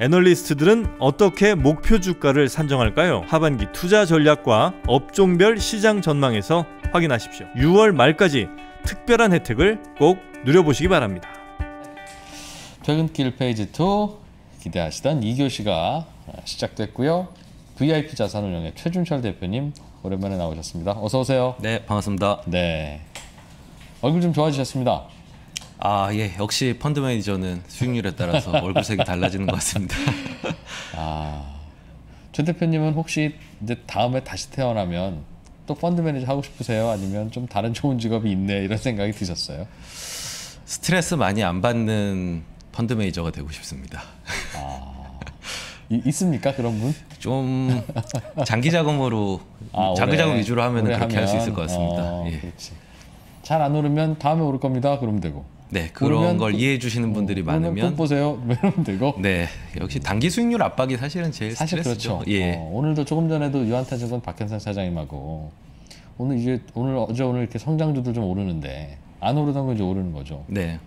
애널리스트들은 어떻게 목표 주가를 산정할까요? 하반기 투자 전략과 업종별 시장 전망에서 확인하십시오. 6월 말까지 특별한 혜택을 꼭 누려보시기 바랍니다. 퇴근길 페이지 2 기대하시던 2교시가 시작됐고요. VIP 자산운용의 최준철 대표님 오랜만에 나오셨습니다. 어서 오세요. 네, 반갑습니다. 네. 얼굴 좀 좋아지셨습니다. 아, 예. 역시 펀드 매니저는 수익률에 따라서 얼굴색이 달라지는 것 같습니다. 아. 최 대표님은 혹시 이제 다음에 다시 태어나면 또 펀드 매니저 하고 싶으세요? 아니면 좀 다른 좋은 직업이 있네 이런 생각이 드셨어요? 스트레스 많이 안 받는 펀드 매니저가 되고 싶습니다. 아, 있습니까 그런 분? 좀 장기 자금으로 아, 장기 자금 위주로 하면 그렇게 할 수 있을 것 같습니다. 어, 예. 잘안 오르면 다음에 오를 겁니다. 그러면 되고. 네 그런 걸 이해해 주시는 분들이 어, 많으면 보세요 이러면 되고 네 역시 단기 수익률 압박이 사실은 제일 사실 스트레스죠. 그렇죠. 예. 어, 오늘도 조금 전에도 유한타증권 박현상 사장님하고 오늘 이제 오늘 어제 오늘 이렇게 성장주들 좀 오르는데 안 오르던 거 이제 오르는 거죠. 네.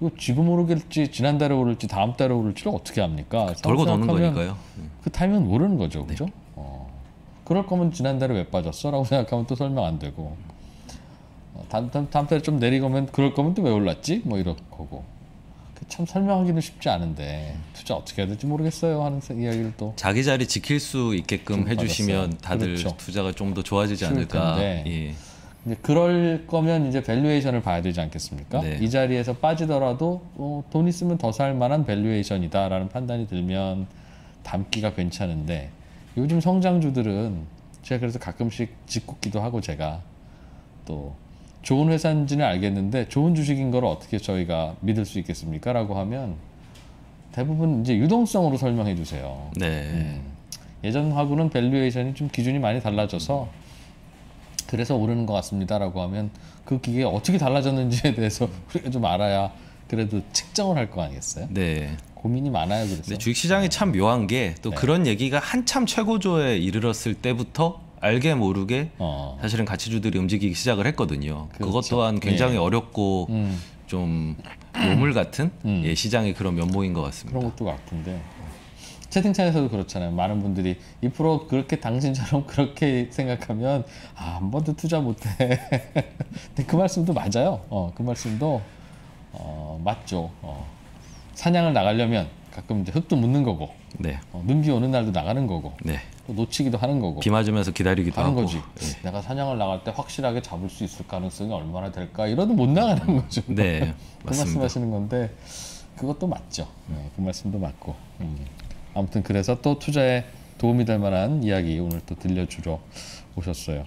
이거 지금 오르겠지 지난달에 오를지 다음 달에 오를지 어떻게 합니까? 그, 덜고 도는 거니까요. 네. 그 타이밍 모르는 거죠, 네. 그죠? 네. 어. 그럴 거면 지난달에 왜 빠졌어? 라고 생각하면 또 설명 안 되고 어, 다음, 다음, 다음 달에 좀 내리고 면 그럴 거면 또 왜 올랐지? 뭐 이럴 거고. 그 참 설명하기는 쉽지 않은데 투자 어떻게 해야 될지 모르겠어요 하는 이야기를 또 자기 자리 지킬 수 있게끔 해주시면 다들 그렇죠. 투자가 좀 더 좋아지지 않을까. 예. 이제 그럴 거면 이제 밸류에이션을 봐야 되지 않겠습니까? 네. 이 자리에서 빠지더라도 어, 돈 있으면 더 살 만한 밸류에이션이다라는 판단이 들면 담기가 괜찮은데 요즘 성장주들은 제가 그래서 가끔씩 짓궂기도 하고 제가 또 좋은 회사인지는 알겠는데 좋은 주식인 걸 어떻게 저희가 믿을 수 있겠습니까? 라고 하면 대부분 이제 유동성으로 설명해 주세요. 네. 음. 예전하고는 밸류에이션이 좀 기준이 많이 달라져서 그래서 오르는 것 같습니다라고 하면 그 기계 어떻게 달라졌는지에 대해서 우리가 좀 알아야 그래도 측정을 할 거 아니겠어요? 네. 고민이 많아요 그래서. 네, 주식 시장이 참 묘한 게또 네. 그런 얘기가 한참 최고조에 이르렀을 때부터 알게 모르게 어. 사실은 가치주들이 움직이기 시작을 했거든요. 그렇죠. 그것 또한 굉장히 예. 어렵고 음. 좀 요물 같은 음. 예, 시장의 그런 면모인 것 같습니다. 그런 것도 같은데 채팅창에서도 그렇잖아요. 많은 분들이 이 프로 그렇게 당신처럼 그렇게 생각하면 아, 한 번도 투자 못해. 근데 그 말씀도 맞아요. 어, 그 말씀도 어, 맞죠. 어. 사냥을 나가려면 가끔 이제 흙도 묻는 거고 네. 어, 눈비 오는 날도 나가는 거고 네. 또 놓치기도 하는 거고 비 맞으면서 기다리기도 하는 하고. 거지 네. 내가 사냥을 나갈 때 확실하게 잡을 수 있을 가능성이 얼마나 될까 이러도 못 나가는 음. 거죠 네, 그 맞습니다. 말씀하시는 건데 그것도 맞죠 네, 그 말씀도 맞고 음. 아무튼 그래서 또 투자에 도움이 될 만한 이야기 오늘 또 들려주러 오셨어요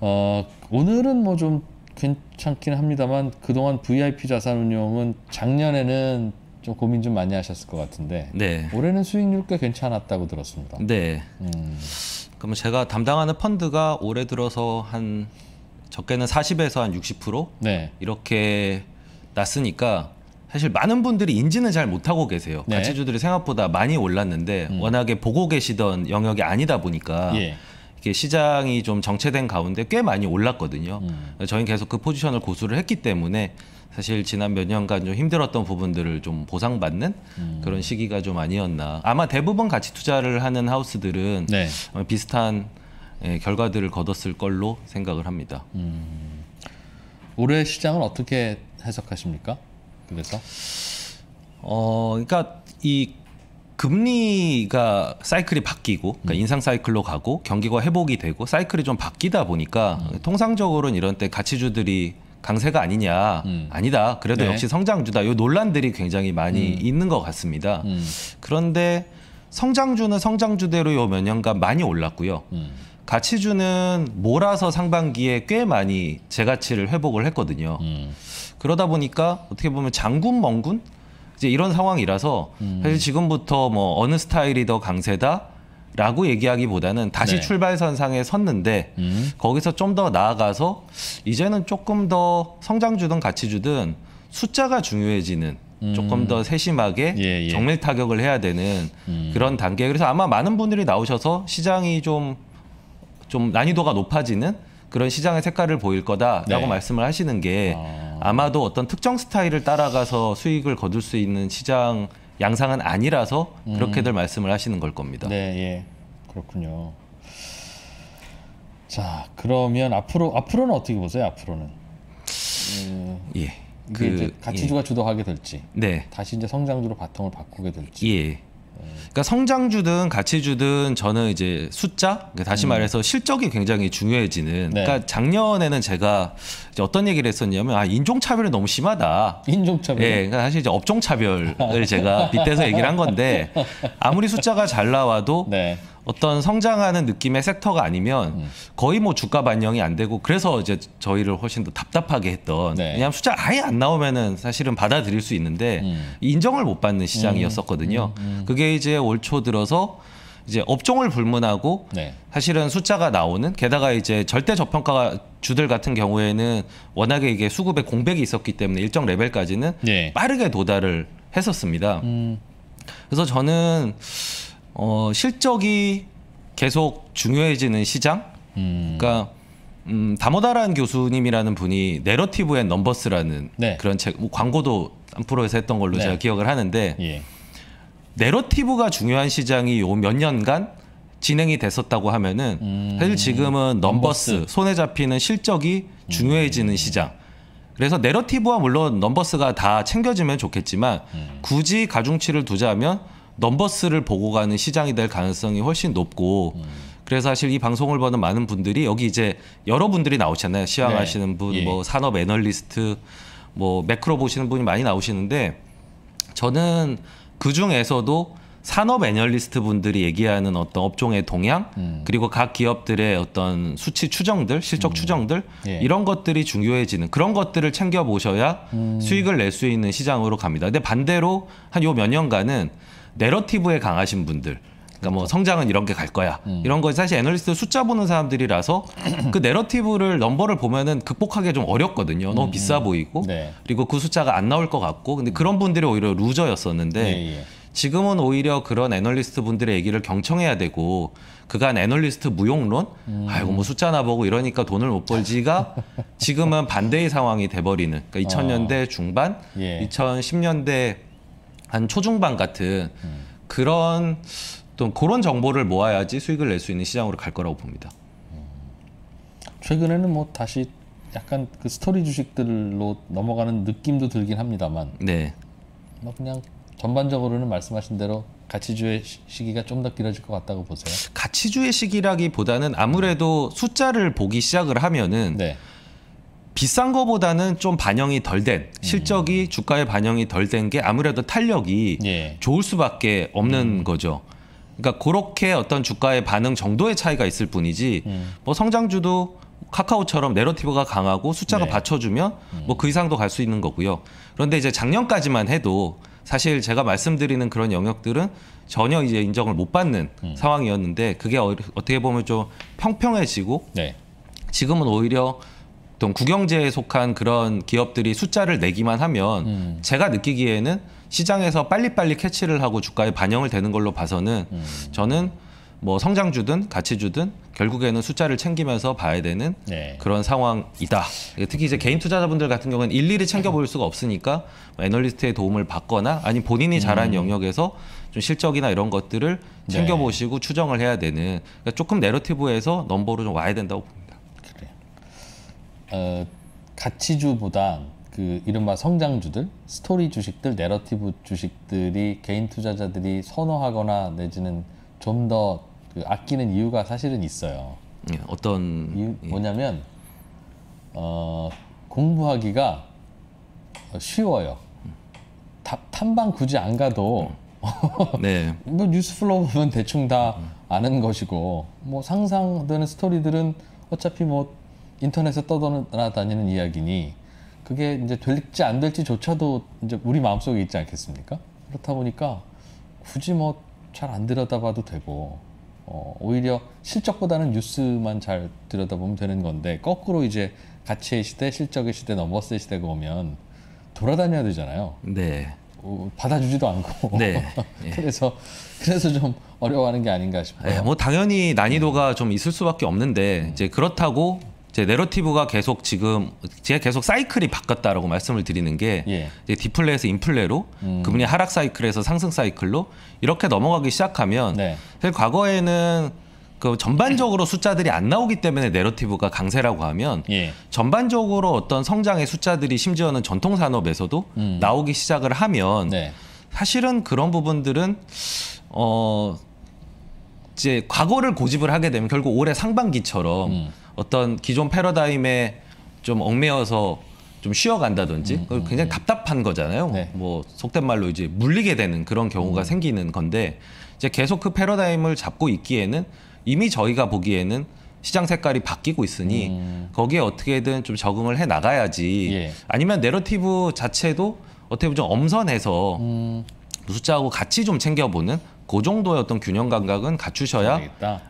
어, 오늘은 뭐 좀 괜찮긴 합니다만 그동안 VIP 자산 운용은 작년에는 좀 고민 좀 많이 하셨을 것 같은데 네. 올해는 수익률 꽤 괜찮았다고 들었습니다. 네. 음. 그러면 제가 담당하는 펀드가 올해 들어서 한 적게는 40에서 한 60% 네. 이렇게 났으니까 사실 많은 분들이 인지는 잘 못하고 계세요. 네. 가치주들이 생각보다 많이 올랐는데 음. 워낙에 보고 계시던 영역이 아니다 보니까 예. 이게 시장이 좀 정체된 가운데 꽤 많이 올랐거든요. 음. 저희는 계속 그 포지션을 고수를 했기 때문에 사실 지난 몇 년간 좀 힘들었던 부분들을 좀 보상받는 음. 그런 시기가 좀 아니었나. 아마 대부분 같이 투자를 하는 하우스들은 네. 어, 비슷한 예, 결과들을 거뒀을 걸로 생각을 합니다. 음. 올해 시장은 어떻게 해석하십니까? 그래서 어, 그러니까 이 금리가 사이클이 바뀌고 그러니까 음. 인상 사이클로 가고 경기가 회복이 되고 사이클이 좀 바뀌다 보니까 음. 통상적으로는 이런 때 가치주들이 강세가 아니냐 음. 아니다 그래도 네. 역시 성장주다 이 논란들이 굉장히 많이 음. 있는 것 같습니다 음. 그런데 성장주는 성장주대로 요 몇 년간 많이 올랐고요 음. 가치주는 몰아서 상반기에 꽤 많이 재가치를 회복을 했거든요 음. 그러다 보니까 어떻게 보면 장군 멍군 이제 이런 상황이라서 사실 지금부터 뭐 어느 스타일이 더 강세다 라고 얘기하기보다는 다시 네. 출발선상에 섰는데 음. 거기서 좀 더 나아가서 이제는 조금 더 성장 주든 가치 주든 숫자가 중요해지는 음. 조금 더 세심하게 예, 예. 정밀 타격을 해야 되는 음. 그런 단계 그래서 아마 많은 분들이 나오셔서 시장이 좀 좀 난이도가 높아지는 그런 시장의 색깔을 보일 거다라고 네. 말씀을 하시는 게 아. 아마도 어떤 특정 스타일을 따라가서 수익을 거둘 수 있는 시장 양상은 아니라서 그렇게들 음. 말씀을 하시는 걸 겁니다. 네, 예. 그렇군요. 자, 그러면 앞으로 앞으로는 어떻게 보세요? 앞으로는 음, 예. 그, 이제 가치주가 예. 주도하게 될지, 네. 다시 이제 성장주로 바통을 바꾸게 될지. 예. 그러니까 성장주든 가치주든 저는 이제 숫자, 그러니까 다시 음. 말해서 실적이 굉장히 중요해지는. 네. 그러니까 작년에는 제가 이제 어떤 얘기를 했었냐면 아 인종 차별이 너무 심하다. 인종차별. 예, 그러니까 사실 이제 업종 차별을 제가 빗대서 얘기를 한 건데 아무리 숫자가 잘 나와도 네. 어떤 성장하는 느낌의 섹터가 아니면 음. 거의 뭐 주가 반영이 안 되고 그래서 이제 저희를 훨씬 더 답답하게 했던 네. 왜냐하면 숫자 아예 안 나오면은 사실은 받아들일 수 있는데 음. 인정을 못 받는 시장이었었거든요. 음, 음, 음. 그게 이제 올 초 들어서 이제 업종을 불문하고 네. 사실은 숫자가 나오는 게다가 이제 절대 저평가 주들 같은 경우에는 워낙에 이게 수급의 공백이 있었기 때문에 일정 레벨까지는 네. 빠르게 도달을 했었습니다. 음. 그래서 저는 어, 실적이 계속 중요해지는 시장. 음. 그러니까 음, 다모다란 교수님이라는 분이 내러티브 앤 넘버스라는 네. 그런 책, 뭐 광고도 안프로에서 했던 걸로 네. 제가 기억을 하는데 예. 내러티브가 중요한 시장이 요 몇 년간 진행이 됐었다고 하면은 음. 사실 지금은 넘버스, 넘버스, 손에 잡히는 실적이 음. 중요해지는 음. 시장. 그래서 내러티브와 물론 넘버스가 다 챙겨지면 좋겠지만 음. 굳이 가중치를 두자면 넘버스를 보고 가는 시장이 될 가능성이 훨씬 높고 음. 그래서 사실 이 방송을 보는 많은 분들이 여기 이제 여러분들이 나오잖아요. 시황하시는 네. 분, 예. 뭐 산업 애널리스트, 뭐 매크로 보시는 분이 많이 나오시는데 저는 그 중에서도 산업 애널리스트 분들이 얘기하는 어떤 업종의 동향 음. 그리고 각 기업들의 어떤 수치 추정들 실적 음. 추정들 예. 이런 것들이 중요해지는 그런 것들을 챙겨 보셔야 음. 수익을 낼 수 있는 시장으로 갑니다 근데 반대로 한 요 몇 년간은 내러티브에 강하신 분들 그러니까 뭐 성장은 이런 게 갈 거야 음. 이런 거 사실 애널리스트 숫자 보는 사람들이라서 그 내러티브를 넘버를 보면은 극복하기 좀 어렵거든요 너무 음, 음. 비싸 보이고 네. 그리고 그 숫자가 안 나올 것 같고 근데 음. 그런 분들이 오히려 루저였었는데 예, 예. 지금은 오히려 그런 애널리스트 분들의 얘기를 경청해야 되고 그간 애널리스트 무용론 음. 아이고 뭐 숫자나 보고 이러니까 돈을 못 벌지가 지금은 반대의 상황이 돼버리는 그러니까 2000년대 어. 중반 어. 예. 2010년대 한 초중반 같은 그런 또 그런 정보를 모아야지 수익을 낼 수 있는 시장으로 갈 거라고 봅니다. 최근에는 뭐 다시 약간 그 스토리 주식들로 넘어가는 느낌도 들긴 합니다만. 네. 뭐 그냥 전반적으로는 말씀하신 대로 가치주의 시기가 좀 더 길어질 것 같다고 보세요. 가치주의 시기라기보다는 아무래도 숫자를 보기 시작을 하면은 네. 비싼 거보다는 좀 반영이 덜된 음. 실적이 음. 주가에 반영이 덜 된 게 아무래도 탄력이 예. 좋을 수밖에 없는 음. 거죠. 그러니까 그렇게 어떤 주가의 반응 정도의 차이가 있을 뿐이지 음. 뭐 성장주도 카카오처럼 내러티브가 강하고 숫자가 네. 받쳐주면 음. 뭐그 이상도 갈 수 있는 거고요. 그런데 이제 작년까지만 해도 사실 제가 말씀드리는 그런 영역들은 전혀 이제 인정을 못 받는 음. 상황이었는데 그게 어, 떻게 보면 좀 평평해지고 네. 지금은 오히려 어떤 국영제에 속한 그런 기업들이 숫자를 내기만 하면 음. 제가 느끼기에는 시장에서 빨리빨리 캐치를 하고 주가에 반영을 되는 걸로 봐서는 음. 저는 뭐 성장주든 가치주든 결국에는 숫자를 챙기면서 봐야 되는 네. 그런 상황이다. 특히 이제 개인 투자자분들 같은 경우는 일일이 챙겨 볼 수가 없으니까 뭐 애널리스트의 도움을 받거나 아니 본인이 잘한 음. 영역에서 좀 실적이나 이런 것들을 챙겨 보시고 네. 추정을 해야 되는 그러니까 조금 내러티브에서 넘버로 좀 와야 된다고 봅니다. 어, 가치주보다 그 이른바 성장주들, 스토리 주식들, 내러티브 주식들이 개인 투자자들이 선호하거나 내지는 좀 더그 아끼는 이유가 사실은 있어요. 예, 어떤 이유, 예. 뭐냐면 어, 공부하기가 쉬워요. 다, 탐방 굳이 안 가도 음. 네. 뭐 뉴스플로우 보면 대충 다 아는 것이고 뭐 상상되는 스토리들은 어차피 뭐 인터넷에 떠돌아다니는 이야기니 그게 이제 될지 안 될지조차도 이제 우리 마음속에 있지 않겠습니까? 그렇다 보니까 굳이 뭐 잘 안 들여다봐도 되고 어, 오히려 실적보다는 뉴스만 잘 들여다보면 되는 건데 거꾸로 이제 가치의 시대, 실적의 시대, 넘버스의 시대가 오면 돌아다녀야 되잖아요. 네. 어, 받아주지도 않고. 네. 예. 그래서 그래서 좀 어려워하는 게 아닌가 싶어요. 네, 뭐 당연히 난이도가 네. 좀 있을 수밖에 없는데 음. 이제 그렇다고 제 내러티브가 계속 지금 제가 계속 사이클이 바뀌었다라고 말씀을 드리는 게 예. 이제 디플레에서 인플레로 음. 그분이 하락 사이클에서 상승 사이클로 이렇게 넘어가기 시작하면 네. 사실 과거에는 그 전반적으로 숫자들이 안 나오기 때문에 내러티브가 강세라고 하면 예. 전반적으로 어떤 성장의 숫자들이 심지어는 전통 산업에서도 음. 나오기 시작을 하면 네. 사실은 그런 부분들은 어 이제 과거를 고집을 하게 되면 결국 올해 상반기처럼 음. 어떤 기존 패러다임에 좀 얽매여서 좀 쉬어간다든지 음, 음, 굉장히 음. 답답한 거잖아요. 네. 뭐 속된 말로 이제 물리게 되는 그런 경우가 음. 생기는 건데 이제 계속 그 패러다임을 잡고 있기에는 이미 저희가 보기에는 시장 색깔이 바뀌고 있으니 음. 거기에 어떻게든 좀 적응을 해 나가야지. 예. 아니면 내러티브 자체도 어떻게 보면 좀 엄선해서 음. 뭐 숫자하고 같이 좀 챙겨보는 그 정도의 어떤 균형 감각은 갖추셔야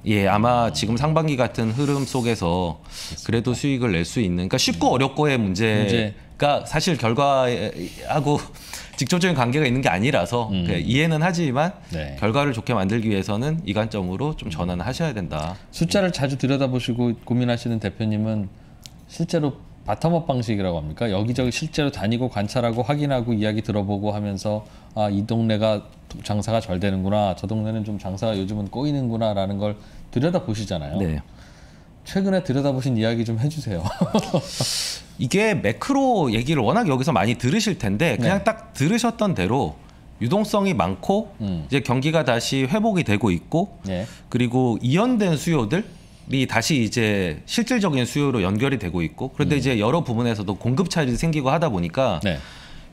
예 아마 지금 상반기 같은 흐름 속에서 그래도 수익을 낼 수 있는 그러니까 쉽고 음. 어렵고의 문제가 사실 결과하고 직접적인 관계가 있는 게 아니라서 음. 이해는 하지만 네. 결과를 좋게 만들기 위해서는 이 관점으로 좀 전환을 하셔야 된다. 숫자를 네. 자주 들여다보시고 고민하시는 대표님은 실제로 바텀업 방식이라고 합니까? 여기저기 실제로 다니고 관찰하고 확인하고 이야기 들어보고 하면서 아, 이 동네가 장사가 잘 되는구나. 저 동네는 좀 장사가 요즘은 꼬이는구나라는 걸 들여다 보시잖아요. 네. 최근에 들여다보신 이야기 좀 해주세요. 이게 매크로 얘기를 워낙 여기서 많이 들으실 텐데 그냥 네. 딱 들으셨던 대로 유동성이 많고 음. 이제 경기가 다시 회복이 되고 있고 네. 그리고 이연된 수요들 이 다시 이제 실질적인 수요로 연결이 되고 있고 그런데 음. 이제 여러 부분에서도 공급 차질이 생기고 하다 보니까 네.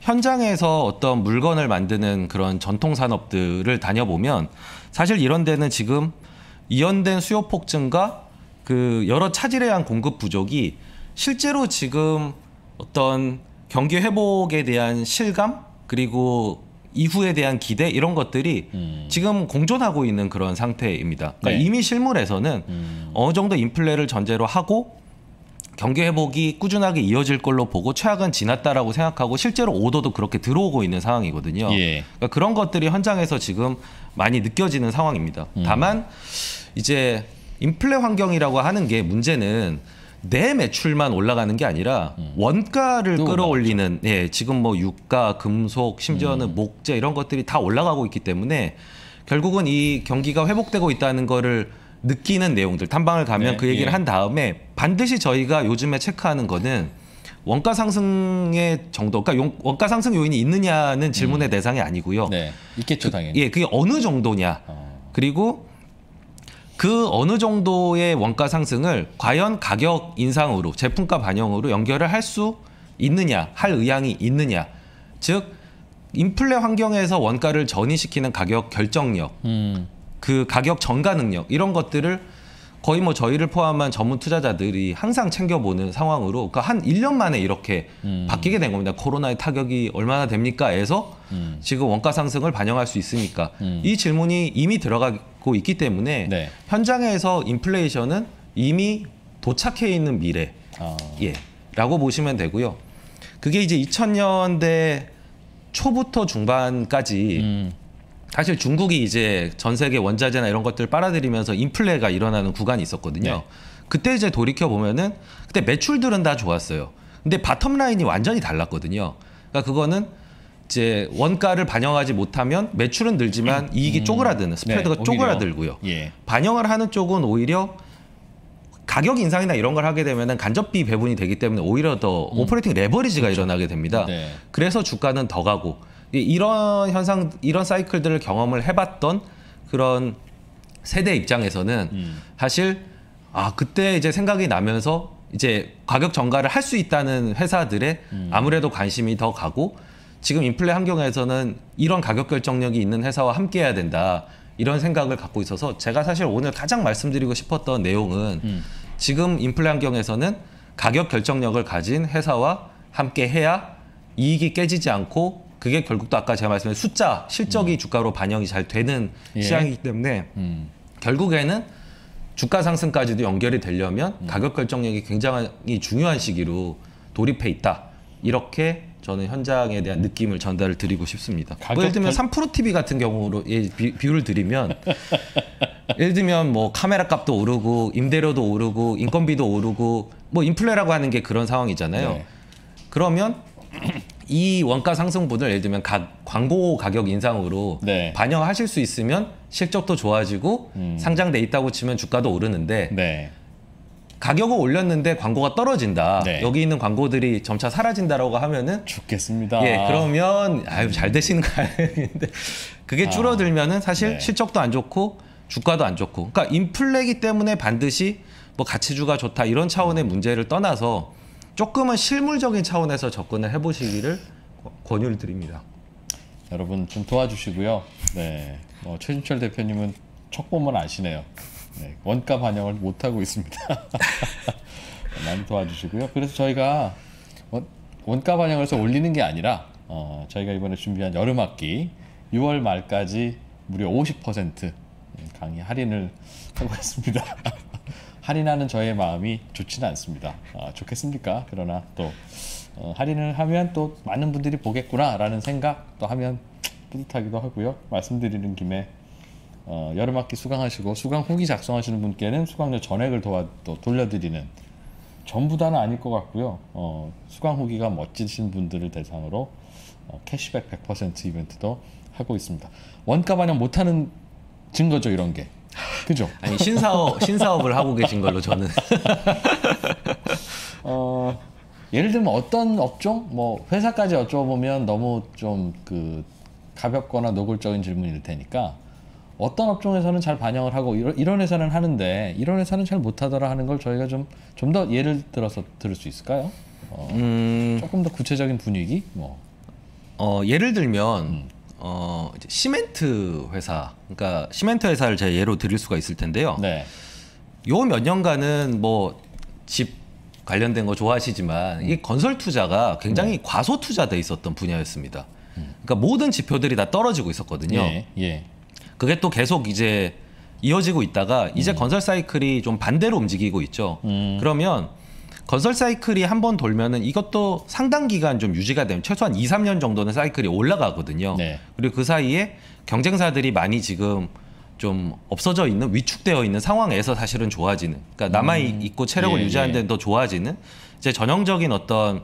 현장에서 어떤 물건을 만드는 그런 전통 산업들을 다녀보면 사실 이런 데는 지금 이연된 수요 폭증과 그 여러 차질에 의한 공급 부족이 실제로 지금 어떤 경기 회복에 대한 실감 그리고 이후에 대한 기대 이런 것들이 음. 지금 공존하고 있는 그런 상태입니다. 그러니까 네. 이미 실물에서는 음. 어느 정도 인플레를 전제로 하고 경기 회복이 꾸준하게 이어질 걸로 보고 최악은 지났다라고 생각하고 실제로 오더도 그렇게 들어오고 있는 상황이거든요. 예. 그러니까 그런 것들이 현장에서 지금 많이 느껴지는 상황입니다. 음. 다만 이제 인플레 환경이라고 하는 게 문제는 내 매출만 올라가는 게 아니라 음. 원가를 끌어올리는 예, 지금 뭐 유가, 금속, 심지어는 음. 목재 이런 것들이 다 올라가고 있기 때문에 결국은 이 경기가 회복되고 있다는 거를 느끼는 내용들 탐방을 가면 네, 그 얘기를 예. 한 다음에 반드시 저희가 요즘에 체크하는 거는 원가 상승의 정도, 그러니까 원가 상승 요인이 있느냐는 질문의 음. 대상이 아니고요. 네, 있겠죠 그, 당연히. 그, 예, 그게 어느 정도냐. 어. 그리고 그 어느 정도의 원가 상승을 과연 가격 인상으로 제품가 반영으로 연결을 할 수 있느냐 할 의향이 있느냐 즉 인플레 환경에서 원가를 전이시키는 가격 결정력 음. 그 가격 전가 능력 이런 것들을 거의 뭐 저희를 포함한 전문 투자자들이 항상 챙겨보는 상황으로 그러니까 한 1년 만에 이렇게 음. 바뀌게 된 겁니다. 코로나의 타격이 얼마나 됩니까? 에서 음. 지금 원가 상승을 반영할 수 있으니까 음. 이 질문이 이미 들어가 갖고 있기 때문에 네. 현장에서 인플레이션은 이미 도착해 있는 미래 아. 예 라고 보시면 되고요. 그게 이제 2000년대 초부터 중반까지 음. 사실 중국이 이제 전 세계 원자재나 이런 것들 을 빨아들이면서 인플레가 일어나는 구간이 있었거든요. 네. 그때 이제 돌이켜 보면은 그때 매출들은 다 좋았어요. 근데 바텀 라인이 완전히 달랐거든요. 그러니까 그거는 이제 원가를 반영하지 못하면 매출은 늘지만 음. 이익이 음. 쪼그라드는 스프레드가 네, 쪼그라들고요. 예. 반영을 하는 쪽은 오히려 가격 인상이나 이런 걸 하게 되면 간접비 배분이 되기 때문에 오히려 더 음. 오퍼레이팅 레버리지가 그렇죠. 일어나게 됩니다. 네. 그래서 주가는 더 가고 이런 현상 이런 사이클들을 경험을 해봤던 그런 세대 입장에서는 음. 사실 아 그때 이제 생각이 나면서 이제 가격 정가를할 수 있다는 회사들의 음. 아무래도 관심이 더 가고 지금 인플레 환경에서는 이런 가격 결정력이 있는 회사와 함께 해야 된다. 이런 생각을 갖고 있어서 제가 사실 오늘 가장 말씀드리고 싶었던 내용은 음. 지금 인플레 환경에서는 가격 결정력을 가진 회사와 함께 해야 이익이 깨지지 않고 그게 결국 또 아까 제가 말씀드린 숫자 실적이 음. 주가로 반영이 잘 되는 예. 시장이기 때문에 음. 결국에는 주가 상승까지도 연결이 되려면 음. 가격 결정력이 굉장히 중요한 시기로 돌입해 있다 이렇게 저는 현장에 대한 느낌을 전달을 드리고 싶습니다. 뭐 예를 들면 3프로 TV 같은 경우로 예, 비, 비율을 드리면 예를 들면 뭐 카메라 값도 오르고 임대료도 오르고 인건비도 오르고 뭐 인플레라고 하는 게 그런 상황이잖아요. 네. 그러면 이 원가 상승분을 예를 들면 가, 광고 가격 인상으로 네. 반영하실 수 있으면 실적도 좋아지고 음. 상장돼 있다고 치면 주가도 오르는데 네. 가격을 올렸는데 광고가 떨어진다. 네. 여기 있는 광고들이 점차 사라진다라고 하면은 죽겠습니다. 예, 그러면 아유 잘 되시는 거 아닌데 그게 아, 줄어들면은 사실 네. 실적도 안 좋고 주가도 안 좋고. 그러니까 인플레기 때문에 반드시 뭐 가치주가 좋다 이런 차원의 음. 문제를 떠나서 조금은 실물적인 차원에서 접근을 해보시기를 권유를 드립니다. 여러분 좀 도와주시고요. 네, 뭐 최진철 대표님은 척보면 아시네요. 네, 원가 반영을 못하고 있습니다. 많이 도와주시고요. 그래서 저희가 원, 가 반영을 해서 올리는 게 아니라 어, 저희가 이번에 준비한 여름 학기 6월 말까지 무려 50% 강의 할인을 하고 있습니다. 할인하는 저의 마음이 좋지는 않습니다. 아, 좋겠습니까? 그러나 또 어, 할인을 하면 또 많은 분들이 보겠구나라는 생각 또 하면 뿌듯하기도 하고요. 말씀드리는 김에 어, 여름 학기 수강하시고 수강 후기 작성하시는 분께는 수강료 전액을 도와, 또 돌려드리는 전부 다는 아닐 것 같고요. 어, 수강 후기가 멋지신 분들을 대상으로 어, 캐시백 100% 이벤트도 하고 있습니다. 원가 반영 못하는 증거죠 이런 게. 그죠? 아니 신사업 신사업을 하고 계신 걸로 저는. 어, 예를 들면 어떤 업종, 뭐 회사까지 여쭤보면 너무 좀 그 가볍거나 노골적인 질문일 테니까 어떤 업종에서는 잘 반영을 하고 이런, 이런 회사는 하는데 이런 회사는 잘 못하더라 하는 걸 저희가 좀 좀 더 예를 들어서 들을 수 있을까요? 어, 음... 조금 더 구체적인 분위기 뭐. 어 예를 들면 음. 어 시멘트 회사 그러니까 시멘트 회사를 제가 예로 드릴 수가 있을 텐데요. 네. 요몇 년간은 뭐 집 관련된 거 좋아하시지만 음. 이 건설 투자가 굉장히 네. 과소 투자돼 있었던 분야였습니다. 음. 그러니까 모든 지표들이 다 떨어지고 있었거든요. 예, 예. 그게 또 계속 이제 이어지고 있다가 이제 음. 건설 사이클이 좀 반대로 움직이고 있죠. 음. 그러면 건설 사이클이 한 번 돌면은 이것도 상당 기간 좀 유지가 되면 최소한 2, 3년 정도는 사이클이 올라가거든요. 네. 그리고 그 사이에 경쟁사들이 많이 지금 좀 없어져 있는 위축되어 있는 상황에서 사실은 좋아지는 그러니까 남아 음. 있고 체력을 예, 예. 유지하는 데더 예. 좋아지는 이제 전형적인 어떤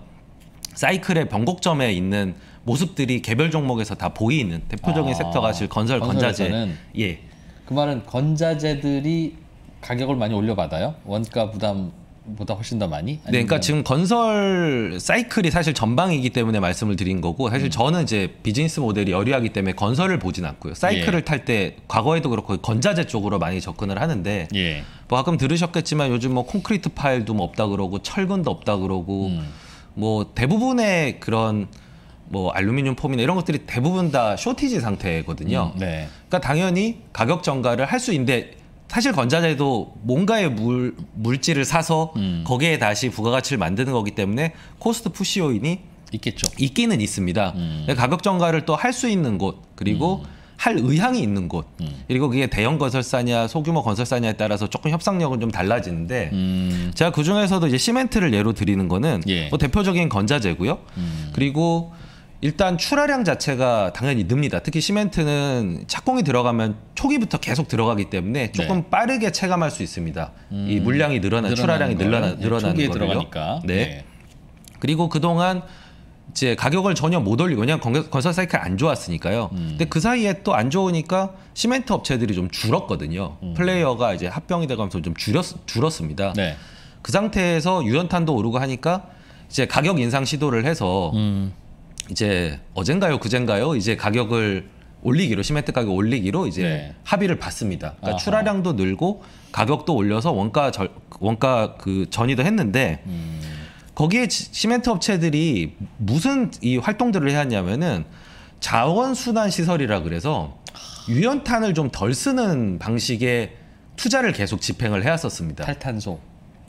사이클의 변곡점에 있는 모습들이 개별 종목에서 다 보이는 대표적인 아, 섹터가 실 건설 건자재. 예. 그 말은 건자재들이 가격을 많이 올려받아요? 원가 부담 보다 훨씬 더 많이? 네, 그러니까 지금 건설 사이클이 사실 전방이기 때문에 말씀을 드린 거고 사실 음. 저는 이제 비즈니스 모델이 여리하기 때문에 건설을 보진 않고요. 사이클을 예. 탈때 과거에도 그렇고 건자재 쪽으로 많이 접근을 하는데 예. 뭐 가끔 들으셨겠지만 요즘 뭐 콘크리트 파일도 뭐 없다 그러고 철근도 없다 그러고 음. 뭐 대부분의 그런 뭐 알루미늄 폼이나 이런 것들이 대부분 다 쇼티지 상태거든요. 음, 네. 그러니까 당연히 가격 전가를 할 수 있는데 사실 건자재도 뭔가의 물, 물질을 사서 음. 거기에 다시 부가가치를 만드는 거기 때문에 코스트 푸시 요인이 있겠죠. 있기는 있습니다. 음. 그러니까 가격 전가를 또 할 수 있는 곳 그리고 음. 할 의향이 있는 곳 음. 그리고 그게 대형 건설사냐 소규모 건설사냐에 따라서 조금 협상력은 좀 달라지는데 음. 제가 그 중에서도 이제 시멘트를 예로 드리는 거는 예. 뭐 대표적인 건자재고요. 음. 그리고 일단 출하량 자체가 당연히 늡니다. 특히 시멘트는 착공이 들어가면 초기부터 계속 들어가기 때문에 네. 조금 네. 빠르게 체감할 수 있습니다. 음, 이 물량이 늘어나 출하량이 늘어나 네, 늘어나는 거예요. 들어가니까. 네. 네. 그리고 그동안 이제 가격을 전혀 못 올리고 그냥 건설 사이클 안 좋았으니까요. 음. 근데 그 사이에 또 안 좋으니까 시멘트 업체들이 좀 줄었거든요. 음. 플레이어가 이제 합병이 돼가면서 좀 줄였 줄었습니다. 네. 그 상태에서 유연탄도 오르고 하니까 이제 가격 인상 시도를 해서 음. 이제 어젠가요 그젠가요 이제 가격을 올리기로 시멘트 가격 올리기로 이제 네. 합의를 받습니다 그러니까 출하량도 늘고 가격도 올려서 원가 절, 원가 그 전이도 했는데 음. 거기에 시멘트 업체들이 무슨 이 활동들을 해왔냐면은 자원 순환 시설이라 그래서 유연탄을 좀 덜 쓰는 방식의 투자를 계속 집행을 해왔었습니다. 탈탄소.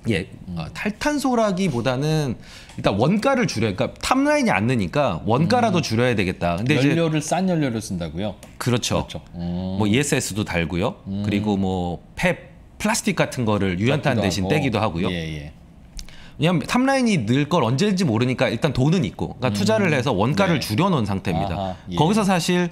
예, 음. 어, 탈탄소라기보다는 일단 원가를 줄여, 그러니까 탑라인이 안 느니까 원가라도 음. 줄여야 되겠다. 근데 이 연료를 싼 연료를 쓴다고요? 그렇죠. 그렇죠. 음. 뭐 ESS도 달고요. 음. 그리고 뭐 펩, 플라스틱 같은 거를 유연탄 대신 하고. 떼기도 하고요. 예, 예. 왜냐하면 탑라인이 늘 걸 언제일지 모르니까 일단 돈은 있고, 그러니까 음. 투자를 해서 원가를 네. 줄여놓은 상태입니다. 아하, 예. 거기서 사실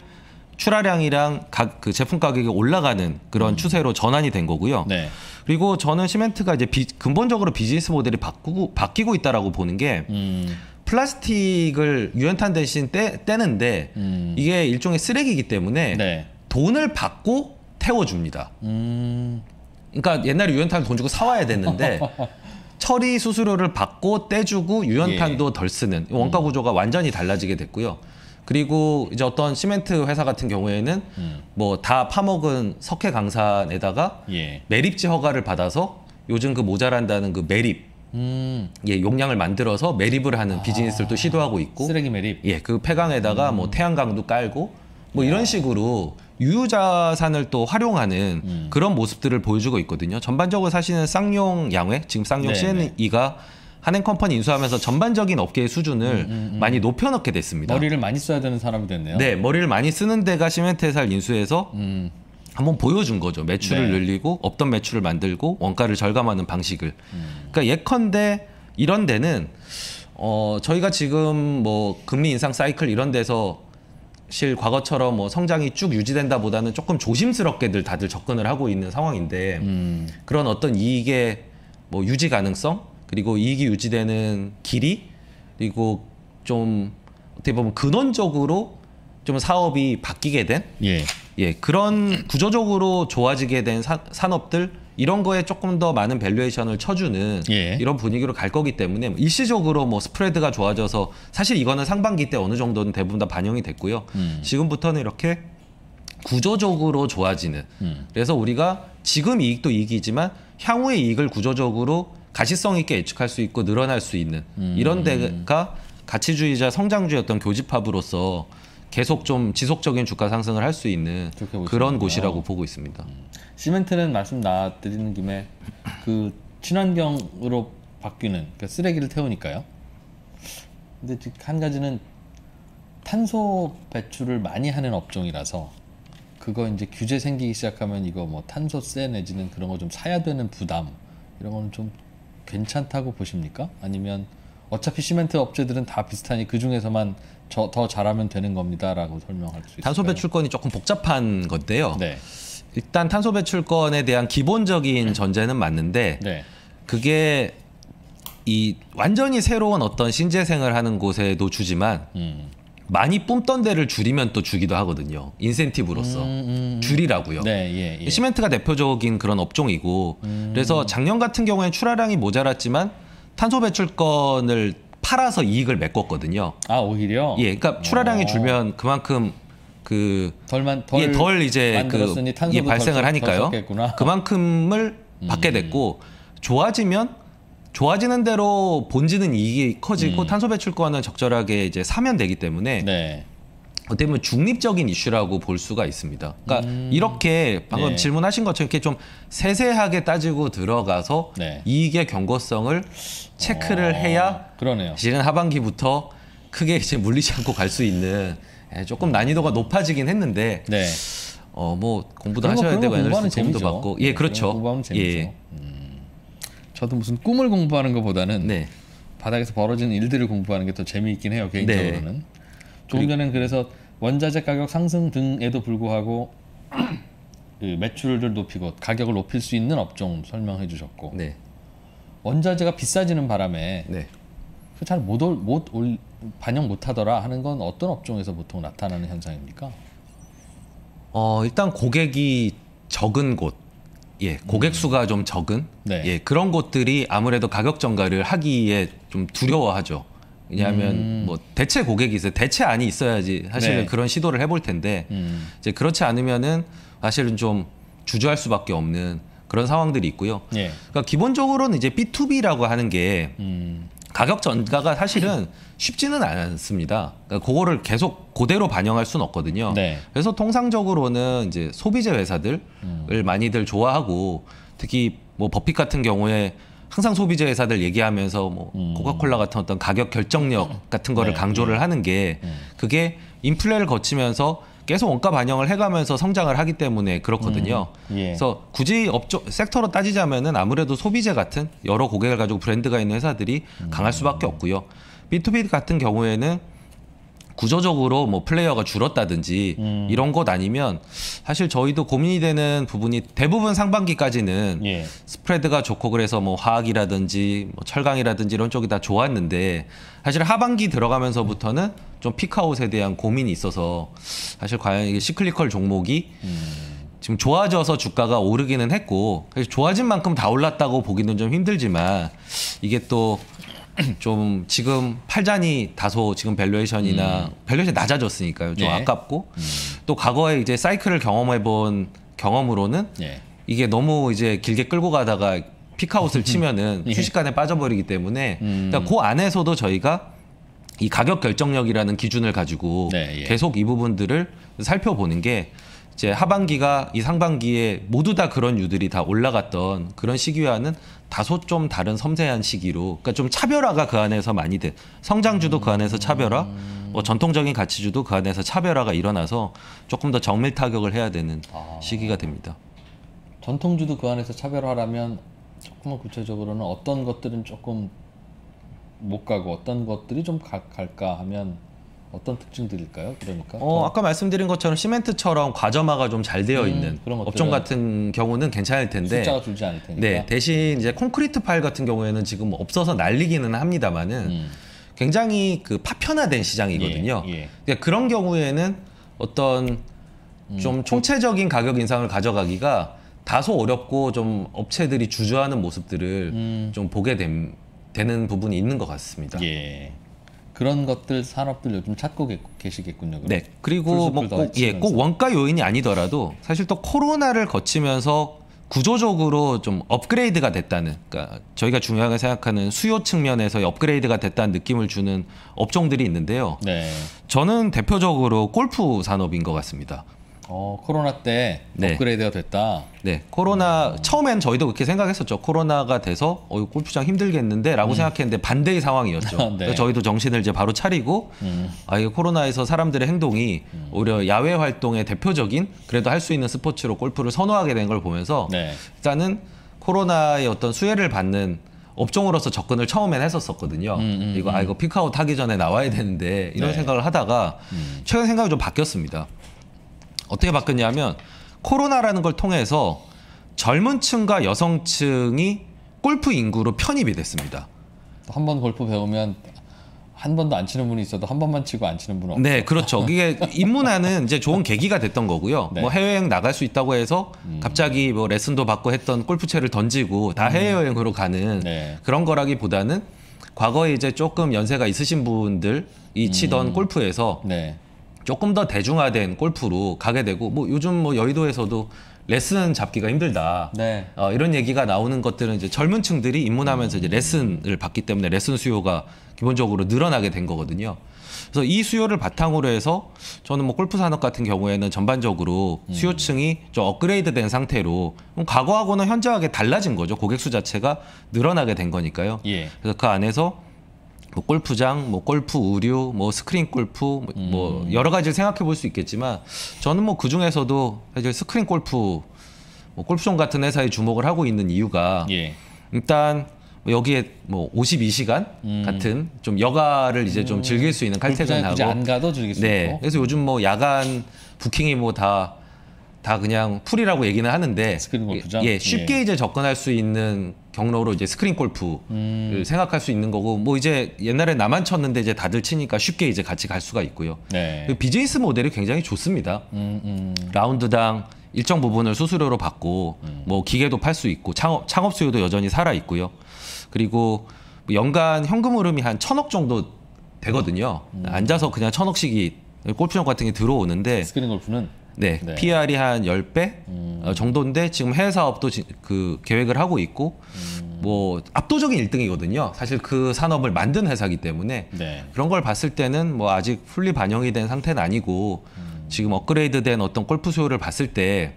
출하량이랑 각 그 제품 가격이 올라가는 그런 음. 추세로 전환이 된 거고요. 네. 그리고 저는 시멘트가 이제 비, 근본적으로 비즈니스 모델이 바꾸고 바뀌고 있다라고 보는 게 음. 플라스틱을 유연탄 대신 떼, 떼는데 음. 이게 일종의 쓰레기이기 때문에 네. 돈을 받고 태워줍니다. 음. 그러니까 옛날에 유연탄을 돈 주고 사와야 됐는데 처리 수수료를 받고 떼주고 유연탄도 예. 덜 쓰는 원가 음. 구조가 완전히 달라지게 됐고요. 그리고 이제 어떤 시멘트 회사 같은 경우에는 음. 뭐 뭐다 파먹은 석회 강산에다가 예. 매립지 허가를 받아서 요즘 그 모자란다는 그 매립 음. 예, 용량을 만들어서 매립을 하는 아. 비즈니스를 또 시도하고 있고 쓰레기 매립 예, 그 폐강에다가 뭐 음. 뭐 태양광도 깔고 뭐 이런 식으로 유유자산을 또 활용하는 음. 그런 모습들을 보여주고 있거든요. 전반적으로 사실은 쌍용 양회 지금 쌍용 CNE가 네, 네. 한행컴퍼니 인수하면서 전반적인 업계의 수준을 음, 음, 음. 많이 높여놓게 됐습니다. 머리를 많이 써야 되는 사람이 됐네요. 네, 머리를 많이 쓰는 데가 시멘트회사를 인수해서 음. 한번 보여준 거죠. 매출을 네. 늘리고 없던 매출을 만들고 원가를 절감하는 방식을. 음. 그러니까 예컨대 이런 데는 어, 저희가 지금 뭐 금리 인상 사이클 이런 데서 실 과거처럼 뭐 성장이 쭉 유지된다 보다는 조금 조심스럽게들 다들 접근을 하고 있는 상황인데 음. 그런 어떤 이익의 뭐 유지 가능성 그리고 이익이 유지되는 길이 그리고 좀 어떻게 보면 근원적으로 좀 사업이 바뀌게 된 예. 예, 그런 구조적으로 좋아지게 된 사, 산업들 이런 거에 조금 더 많은 밸류에이션을 쳐주는 예. 이런 분위기로 갈 거기 때문에 뭐 일시적으로 뭐 스프레드가 좋아져서 사실 이거는 상반기 때 어느 정도는 대부분 다 반영이 됐고요. 음. 지금부터는 이렇게 구조적으로 좋아지는 음. 그래서 우리가 지금 이익도 이익이지만 향후의 이익을 구조적으로 가시성 있게 예측할 수 있고 늘어날 수 있는 음. 이런 데가 가치주의자 성장주였던 교집합으로서 계속 좀 지속적인 주가 상승을 할 수 있는 그런 곳이라고 어. 보고 있습니다. 음. 시멘트는 말씀 나드리는 김에 그 친환경으로 바뀌는 그러니까 쓰레기를 태우니까요. 근데 한 가지는 탄소 배출을 많이 하는 업종이라서 그거 이제 규제 생기기 시작하면 이거 뭐 탄소세 내지는 그런 거 좀 사야 되는 부담 이런 거좀 괜찮다고 보십니까? 아니면 어차피 시멘트 업체들은 다 비슷하니 그 중에서만 더 잘하면 되는 겁니다라고 설명할 수 있어요. 탄소 배출권이 조금 복잡한 건데요. 네. 일단 탄소 배출권에 대한 기본적인 전제는 맞는데 네. 그게 이 완전히 새로운 어떤 신재생을 하는 곳에 도주지만 음. 많이 뿜던 데를 줄이면 또 주기도 하거든요. 인센티브로서 음, 음, 음, 줄이라고요. 네, 예, 예. 시멘트가 대표적인 그런 업종이고 음. 그래서 작년 같은 경우에 출하량이 모자랐지만 탄소 배출권을 팔아서 이익을 메꿨거든요. 아 오히려. 예, 그러니까 출하량이 오. 어. 줄면 그만큼 그 덜만 덜, 예, 덜 이제 그 예, 발생을 덜, 하니까요. 덜 그만큼을 받게 음. 됐고 좋아지면 좋아지는 대로 본지는 이익이 커지고 음. 탄소 배출권은 적절하게 이제 사면 되기 때문에 네. 어떻게 보면 중립적인 이슈라고 볼 수가 있습니다. 그러니까 음. 이렇게 방금 네. 질문하신 것처럼 이렇게 좀 세세하게 따지고 들어가서 네. 이익의 경고성을 체크를 어. 해야 그러네요. 지금 하반기부터 크게 이제 물리지 않고 갈 수 있는 예, 조금 난이도가 높아지긴 했는데 네. 어뭐 공부도 하셔야 되고 에너지 공부도 받고 예 네, 그렇죠. 공부하면 재밌죠. 예. 음. 저도 무슨 꿈을 공부하는 것보다는 네. 바닥에서 벌어지는 일들을 공부하는 게 더 재미있긴 해요 개인적으로는. 네. 조금 전에 그래서 원자재 가격 상승 등에도 불구하고 그 매출을 높이고 가격을 높일 수 있는 업종 설명해 주셨고 네. 원자재가 비싸지는 바람에 네. 그 잘못 올, 못 반영 못하더라 하는 건 어떤 업종에서 보통 나타나는 현상입니까? 어 일단 고객이 적은 곳 예, 고객 음. 수가 좀 적은 네. 예, 그런 곳들이 아무래도 가격 정가를 하기에 좀 두려워하죠. 왜냐하면 음. 뭐 대체 고객이 있어요. 대체 안이 있어야지 사실은 네. 그런 시도를 해볼 텐데 음. 이제 그렇지 않으면은 사실은 좀 주저할 수밖에 없는 그런 상황들이 있고요. 예. 그러니까 기본적으로는 이제 B2B라고 하는 게 음. 가격 전가가 사실은 쉽지는 않습니다. 그러니까 그거를 계속 그대로 반영할 수는 없거든요. 네. 그래서 통상적으로는 이제 소비재 회사들을 음. 많이들 좋아하고 특히 뭐 버핏 같은 경우에 항상 소비재 회사들 얘기하면서 뭐 음. 코카콜라 같은 어떤 가격 결정력 음. 같은 거를 네. 강조를 네. 하는 게 네. 그게 인플레를 거치면서 계속 원가 반영을 해가면서 성장을 하기 때문에 그렇거든요. 음, 음. 예. 그래서 굳이 업적 섹터로 따지자면은 아무래도 소비재 같은 여러 고객을 가지고 브랜드가 있는 회사들이 음, 강할 수밖에 없고요. B2B 같은 경우에는 구조적으로 뭐 플레이어가 줄었다든지 음. 이런 것 아니면 사실 저희도 고민이 되는 부분이 대부분 상반기까지는 예. 스프레드가 좋고 그래서 뭐 화학이라든지 뭐 철강이라든지 이런 쪽이 다 좋았는데 사실 하반기 들어가면서부터는 좀 피카웃에 대한 고민이 있어서 사실 과연 이게 시클리컬 종목이 음. 지금 좋아져서 주가가 오르기는 했고 좋아진 만큼 다 올랐다고 보기는 좀 힘들지만 이게 또 좀 지금 팔잔이 다소 지금 밸류에이션이나 음. 밸류에이션 낮아졌으니까요. 좀 예. 아깝고 음. 또 과거에 이제 사이클을 경험해본 경험으로는 예. 이게 너무 이제 길게 끌고 가다가 피카웃을 치면은 예. 순식간에 빠져버리기 때문에 음. 그러니까 그 안에서도 저희가 이 가격 결정력이라는 기준을 가지고 네, 예. 계속 이 부분들을 살펴보는 게 이제 하반기가 이 상반기에 모두 다 그런 유들이 다 올라갔던 그런 시기와는 다소 좀 다른 섬세한 시기로 그러니까 좀 차별화가 그 안에서 많이 돼 성장주도 그 안에서 차별화 뭐 전통적인 가치주도 그 안에서 차별화가 일어나서 조금 더 정밀 타격을 해야 되는 아. 시기가 됩니다. 전통주도 그 안에서 차별화라면 조금은 구체적으로는 어떤 것들은 조금 못 가고 어떤 것들이 좀 가, 갈까 하면 어떤 특징들일까요? 그러니까 어, 아까 말씀드린 것처럼 시멘트처럼 과점화가 좀 잘 되어 있는 음, 그런 업종 같은 경우는 괜찮을 텐데 숫자가 줄지 않을 테니네 대신 이제 콘크리트 파일 같은 경우에는 지금 없어서 날리기는 합니다만은 음. 굉장히 그 파편화된 시장이거든요. 예, 예. 그러니까 그런 경우에는 어떤 음. 좀 음. 총체적인 가격 인상을 가져가기가 다소 어렵고 좀 업체들이 주저하는 모습들을 음. 좀 보게 됨, 되는 부분이 있는 것 같습니다. 예. 그런 것들 산업들 요즘 찾고 계, 시겠군요 네. 그리고 뭐 꼭, 예, 꼭 원가 요인이 아니더라도 사실 또 코로나를 거치면서 구조적으로 좀 업그레이드가 됐다는 그러니까 저희가 중요하게 생각하는 수요 측면에서의 업그레이드가 됐다는 느낌을 주는 업종들이 있는데요. 네. 저는 대표적으로 골프 산업인 것 같습니다. 어, 코로나 때 네. 업그레이드가 됐다. 네. 코로나 처음엔 저희도 그렇게 생각했었죠. 코로나가 돼서 어, 골프장 힘들겠는데라고 음. 생각했는데 반대의 상황이었죠. 네. 그래서 저희도 정신을 이제 바로 차리고 음. 아, 이 코로나에서 사람들의 행동이 음. 오히려 야외 활동의 대표적인 그래도 할 수 있는 스포츠로 골프를 선호하게 된 걸 보면서 네. 일단은 코로나의 어떤 수혜를 받는 업종으로서 접근을 처음엔 했었었거든요. 음, 음, 이거 아 이거 음. 피크아웃 하기 전에 나와야 되는데 이런 네. 생각을 하다가 최근 생각이 좀 바뀌었습니다. 어떻게 바뀌었냐면 코로나라는 걸 통해서 젊은 층과 여성층이 골프 인구로 편입이 됐습니다. 한 번 골프 배우면 한 번도 안 치는 분이 있어도 한 번만 치고 안 치는 분은 네, 없죠. 네, 그렇죠. 이게 입문하는 이제 좋은 계기가 됐던 거고요. 네. 뭐 해외여행 나갈 수 있다고 해서 음. 갑자기 뭐 레슨도 받고 했던 골프채를 던지고 다 음. 해외여행으로 가는 네. 그런 거라기보다는 과거에 이제 조금 연세가 있으신 분들이 치던 음. 골프에서 네. 조금 더 대중화된 골프로 가게 되고 뭐 요즘 뭐 여의도에서도 레슨 잡기가 힘들다. 네. 어, 이런 얘기가 나오는 것들은 이제 젊은 층들이 입문하면서 이제 레슨을 받기 때문에 레슨 수요가 기본적으로 늘어나게 된 거거든요. 그래서 이 수요를 바탕으로 해서 저는 뭐 골프 산업 같은 경우에는 전반적으로 음. 수요층이 좀 업그레이드된 상태로 과거하고는 현저하게 달라진 거죠. 고객 수 자체가 늘어나게 된 거니까요. 예. 그래서 그 안에서 뭐 골프장, 뭐 골프 의류뭐 스크린 골프, 뭐, 음. 뭐 여러 가지를 생각해 볼 수 있겠지만 저는 뭐그 중에서도 사실 스크린 골프, 뭐 골프존 같은 회사에 주목을 하고 있는 이유가 예. 일단 뭐 여기에 뭐 52시간 음. 같은 좀 여가를 이제 좀 즐길 수 있는 칼퇴근하고 안 가도 즐길 수 네. 있고. 그래서 요즘 뭐 야간 부킹이 뭐 다다 다 그냥 풀이라고 얘기는 하는데 스크린 골프장? 예, 예 쉽게 예. 이제 접근할 수 있는 경로로 이제 스크린 골프를 음. 생각할 수 있는 거고 뭐 이제 옛날에 나만 쳤는데 이제 다들 치니까 쉽게 이제 같이 갈 수가 있고요. 네. 그 비즈니스 모델이 굉장히 좋습니다. 음, 음. 라운드당 일정 부분을 수수료로 받고 음. 뭐 기계도 팔 수 있고 창업 창업 수요도 여전히 살아 있고요. 그리고 뭐 연간 현금 흐름이 한 천억 정도 되거든요. 음. 앉아서 그냥 천억씩이 골프장 같은 게 들어오는데 스크린 골프는 네, 네. PR이 한 10배 음. 어, 정도인데 지금 해외 사업도 지, 그 계획을 하고 있고 음. 뭐 압도적인 1등이거든요. 사실 그 산업을 만든 회사기 때문에 네. 그런 걸 봤을 때는 뭐 아직 풀리 반영이 된 상태는 아니고 음. 지금 업그레이드된 어떤 골프 수요를 봤을 때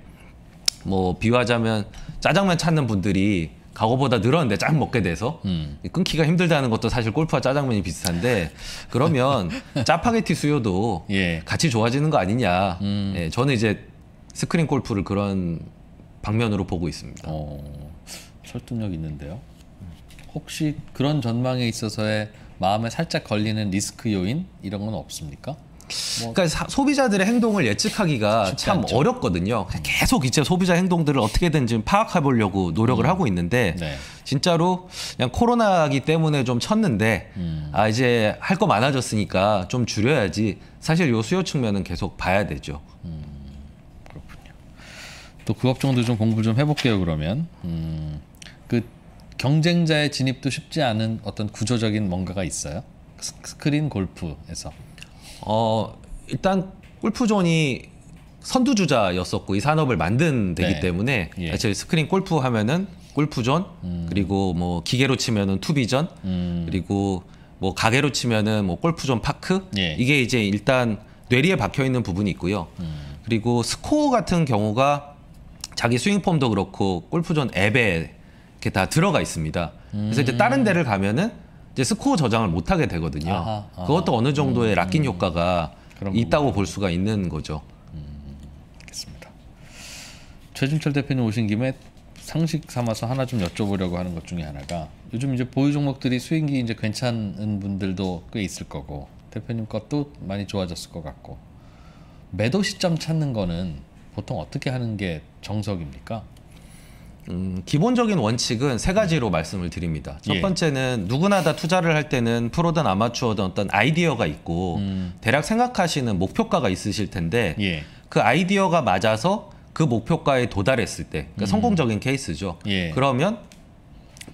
뭐 비유하자면 짜장면 찾는 분들이 과거보다 늘었는데 쫙 먹게 돼서 음. 끊기가 힘들다는 것도 사실 골프와 짜장면이 비슷한데 그러면 짜파게티 수요도 예. 같이 좋아지는 거 아니냐. 음. 예, 저는 이제 스크린 골프를 그런 방면으로 보고 있습니다. 어, 설득력 있는데요. 혹시 그런 전망에 있어서의 마음에 살짝 걸리는 리스크 요인 이런 건 없습니까? 뭐 그러니까 사, 소비자들의 행동을 예측하기가 참 않죠. 어렵거든요. 계속 이제 소비자 행동들을 어떻게든 지금 파악해 보려고 노력을 음. 하고 있는데 네. 진짜로 그냥 코로나기 때문에 좀 쳤는데 음. 아 이제 할 거 많아졌으니까 좀 줄여야지. 사실 요 수요 측면은 계속 봐야 되죠. 음. 그렇군요. 또 그 업종도 좀 공부 좀 해볼게요 그러면. 음, 그 경쟁자의 진입도 쉽지 않은 어떤 구조적인 뭔가가 있어요. 스크린 골프에서. 어, 일단 골프존이 선두주자였었고 이 산업을 만든 데기 네. 때문에 예. 사실 스크린 골프 하면은 골프존 음. 그리고 뭐 기계로 치면은 투비전 음. 그리고 뭐 가게로 치면은 뭐 골프존 파크 예. 이게 이제 일단 뇌리에 박혀 있는 부분이 있고요. 음. 그리고 스코어 같은 경우가 자기 스윙 폼도 그렇고 골프존 앱에 이렇게 다 들어가 있습니다. 그래서 이제 다른 음. 데를 가면은 이제 스코어 저장을 못 하게 되거든요. 아하, 아하. 그것도 어느 정도의 음, 음. 락킹 효과가 있다고 볼 수가 있는 거죠. 알겠습니다. 최진철 대표님 오신 김에 상식 삼아서 하나 좀 여쭤보려고 하는 것 중에 하나가 요즘 이제 보유 종목들이 수익이 이제 괜찮은 분들도 꽤 있을 거고 대표님 것도 많이 좋아졌을 것 같고 매도 시점 찾는 거는 보통 어떻게 하는 게 정석입니까? 음, 기본적인 원칙은 세 가지로 음. 말씀을 드립니다. 첫 예. 번째는 누구나 다 투자를 할 때는 프로든 아마추어든 어떤 아이디어가 있고 음. 대략 생각하시는 목표가가 있으실 텐데 예. 그 아이디어가 맞아서 그 목표가에 도달했을 때 그러니까 음. 성공적인 케이스죠. 예. 그러면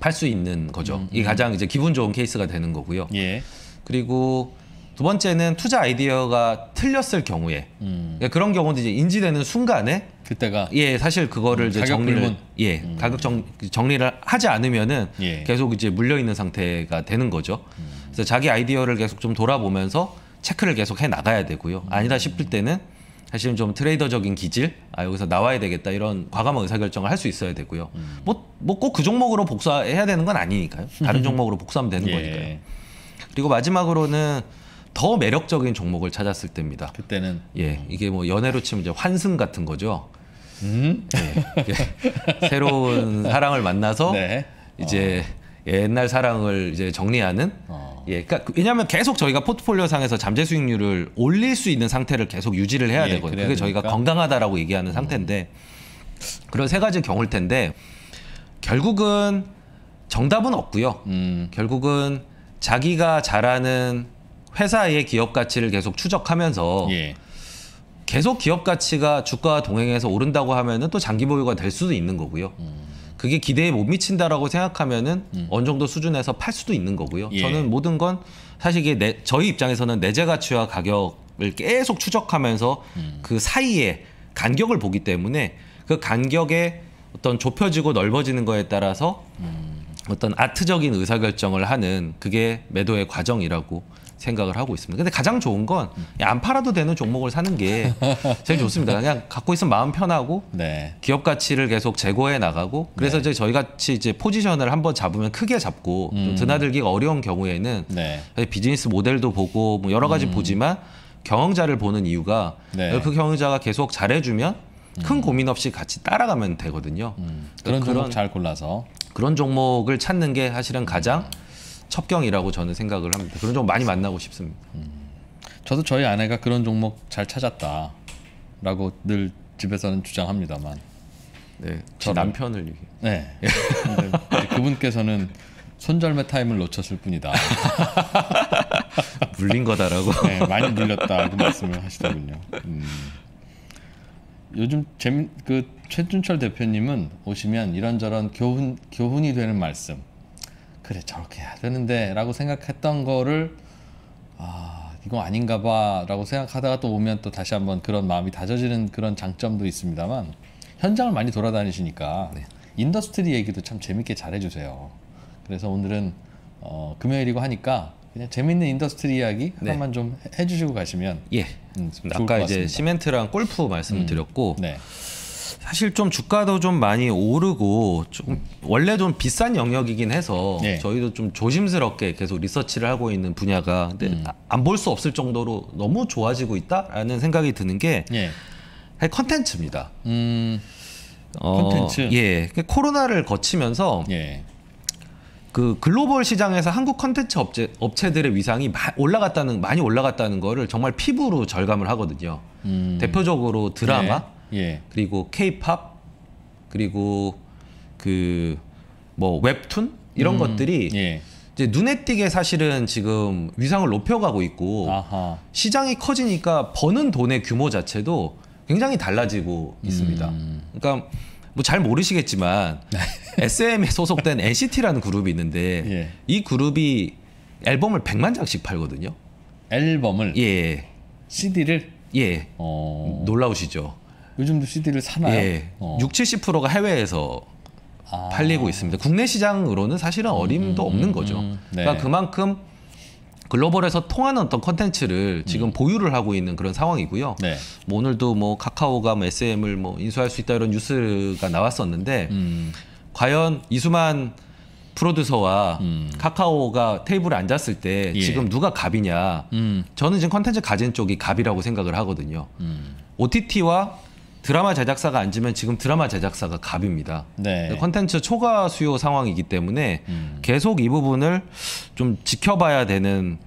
팔 수 있는 거죠. 음, 이 음. 가장 이제 기분 좋은 케이스가 되는 거고요. 예. 그리고 두 번째는 투자 아이디어가 틀렸을 경우에 음. 그러니까 그런 경우도 이제 인지되는 순간에 그때가 예 사실 그거를 음, 이제 정리를 예 음. 가격 정, 정리를 하지 않으면은 예. 계속 이제 물려 있는 상태가 되는 거죠. 음. 그래서 자기 아이디어를 계속 좀 돌아보면서 체크를 계속 해 나가야 되고요. 음. 아니다 싶을 때는 사실은 좀 트레이더적인 기질 아 여기서 나와야 되겠다 이런 과감한 의사결정을 할 수 있어야 되고요. 음. 뭐뭐 꼭 그 종목으로 복사해야 되는 건 아니니까요. 다른 종목으로 복사하면 되는 예. 거니까요. 그리고 마지막으로는 더 매력적인 종목을 찾았을 때입니다. 그때는 예 이게 뭐 연애로 치면 이제 환승 같은 거죠. 음? 예, 새로운 사랑을 만나서 네. 이제 어. 옛날 사랑을 이제 정리하는. 어. 예, 그러니까 그 왜냐하면 계속 저희가 포트폴리오 상에서 잠재 수익률을 올릴 수 있는 상태를 계속 유지를 해야 예, 되거든요. 그게 저희가 건강하다라고 얘기하는 음. 상태인데 그런 세 가지 경우일 텐데 결국은 정답은 없고요. 음. 결국은 자기가 잘하는 회사의 기업 가치를 계속 추적하면서 예. 계속 기업 가치가 주가와 동행해서 오른다고 하면은 또 장기 보유가 될 수도 있는 거고요. 음. 그게 기대에 못 미친다라고 생각하면은 음. 어느 정도 수준에서 팔 수도 있는 거고요. 예. 저는 모든 건 사실 이게 내, 저희 입장에서는 내재 가치와 가격을 계속 추적하면서 음. 그 사이에 간격을 보기 때문에 그 간격에 어떤 좁혀지고 넓어지는 거에 따라서 음. 어떤 아트적인 의사결정을 하는 그게 매도의 과정이라고 생각을 하고 있습니다. 근데 가장 좋은 건 안 팔아도 되는 종목을 사는 게 제일 좋습니다. 그냥 갖고 있으면 마음 편하고 네. 기업 가치를 계속 제고해 나가고 그래서 네. 이제 저희 같이 이제 포지션을 한번 잡으면 크게 잡고 음. 드나들기가 어려운 경우에는 네. 비즈니스 모델도 보고 뭐 여러 가지 음. 보지만 경영자를 보는 이유가 네. 그 경영자가 계속 잘해주면 큰 음. 고민 없이 같이 따라가면 되거든요. 음. 그러니까 그런 종목 잘 골라서 그런 종목을 찾는 게 사실은 가장 음. 첩경이라고 저는 생각을 합니다. 그런 종 많이 만나고 싶습니다. 음. 저도 저희 아내가 그런 종목 잘 찾았다라고 늘 집에서는 주장합니다만. 네, 저 남편을 얘기. 네. 그분께서는 손절매 타임을 놓쳤을 뿐이다. 물린 거다라고. 네, 많이 물렸다 그 말씀을 하시더군요. 음. 요즘 재미 그 최준철 대표님은 오시면 이런저런 교훈 교훈이 되는 말씀 그래 저렇게 해야 되는데 라고 생각했던 거를 아 이거 아닌가 봐 라고 생각하다가 또 오면 또 다시 한번 그런 마음이 다져지는 그런 장점도 있습니다만 현장을 많이 돌아다니시니까 네. 인더스트리 얘기도 참 재밌게 잘 해주세요 그래서 오늘은 어, 금요일이고 하니까 그냥 재밌는 인더스트리 이야기 네. 하나만 좀 해주시고 가시면 예 음, 아까 이제 시멘트랑 골프 말씀을 음, 드렸고 네. 사실 좀 주가도 좀 많이 오르고 좀 원래 좀 비싼 영역이긴 해서 네. 저희도 좀 조심스럽게 계속 리서치를 하고 있는 분야가 음. 안볼 수 없을 정도로 너무 좋아지고 있다라는 생각이 드는 게 네. 컨텐츠입니다. 음. 콘텐츠. 어, 예. 그러니까 코로나를 거치면서 예. 그 글로벌 시장에서 한국 컨텐츠 업체, 업체들의 위상이 마, 올라갔다는 많이 올라갔다는 거를 정말 피부로 절감을 하거든요. 음. 대표적으로 드라마, 네. 예. 그리고 케이팝 그리고 그 뭐 웹툰 이런 음, 것들이 예. 이제 눈에 띄게 사실은 지금 위상을 높여가고 있고 아하. 시장이 커지니까 버는 돈의 규모 자체도 굉장히 달라지고 음. 있습니다. 음. 그러니까 뭐 잘 모르시겠지만 SM에 네. 소속된 NCT라는 그룹이 있는데 예. 이 그룹이 앨범을 100만 장씩 팔거든요. 앨범을 예. CD를 예. 어... 놀라우시죠. 요즘도 CD를 사나요? 예. 어. 6, 70%가 해외에서 아. 팔리고 있습니다. 국내 시장으로는 사실은 어림도 음, 없는 음, 거죠. 음, 네. 그러니까 그만큼 글로벌에서 통하는 어떤 컨텐츠를 지금 음. 보유를 하고 있는 그런 상황이고요. 네. 뭐 오늘도 뭐 카카오가 뭐 SM을 뭐 인수할 수 있다 이런 뉴스가 나왔었는데 음. 과연 이수만 프로듀서와 음. 카카오가 테이블에 앉았을 때 예. 지금 누가 갑이냐. 음. 저는 지금 컨텐츠 가진 쪽이 갑이라고 생각을 하거든요. 음. OTT와 드라마 제작사가 앉으면 지금 드라마 제작사가 갑입니다. 네. 컨텐츠 초과 수요 상황이기 때문에 음. 계속 이 부분을 좀 지켜봐야 되는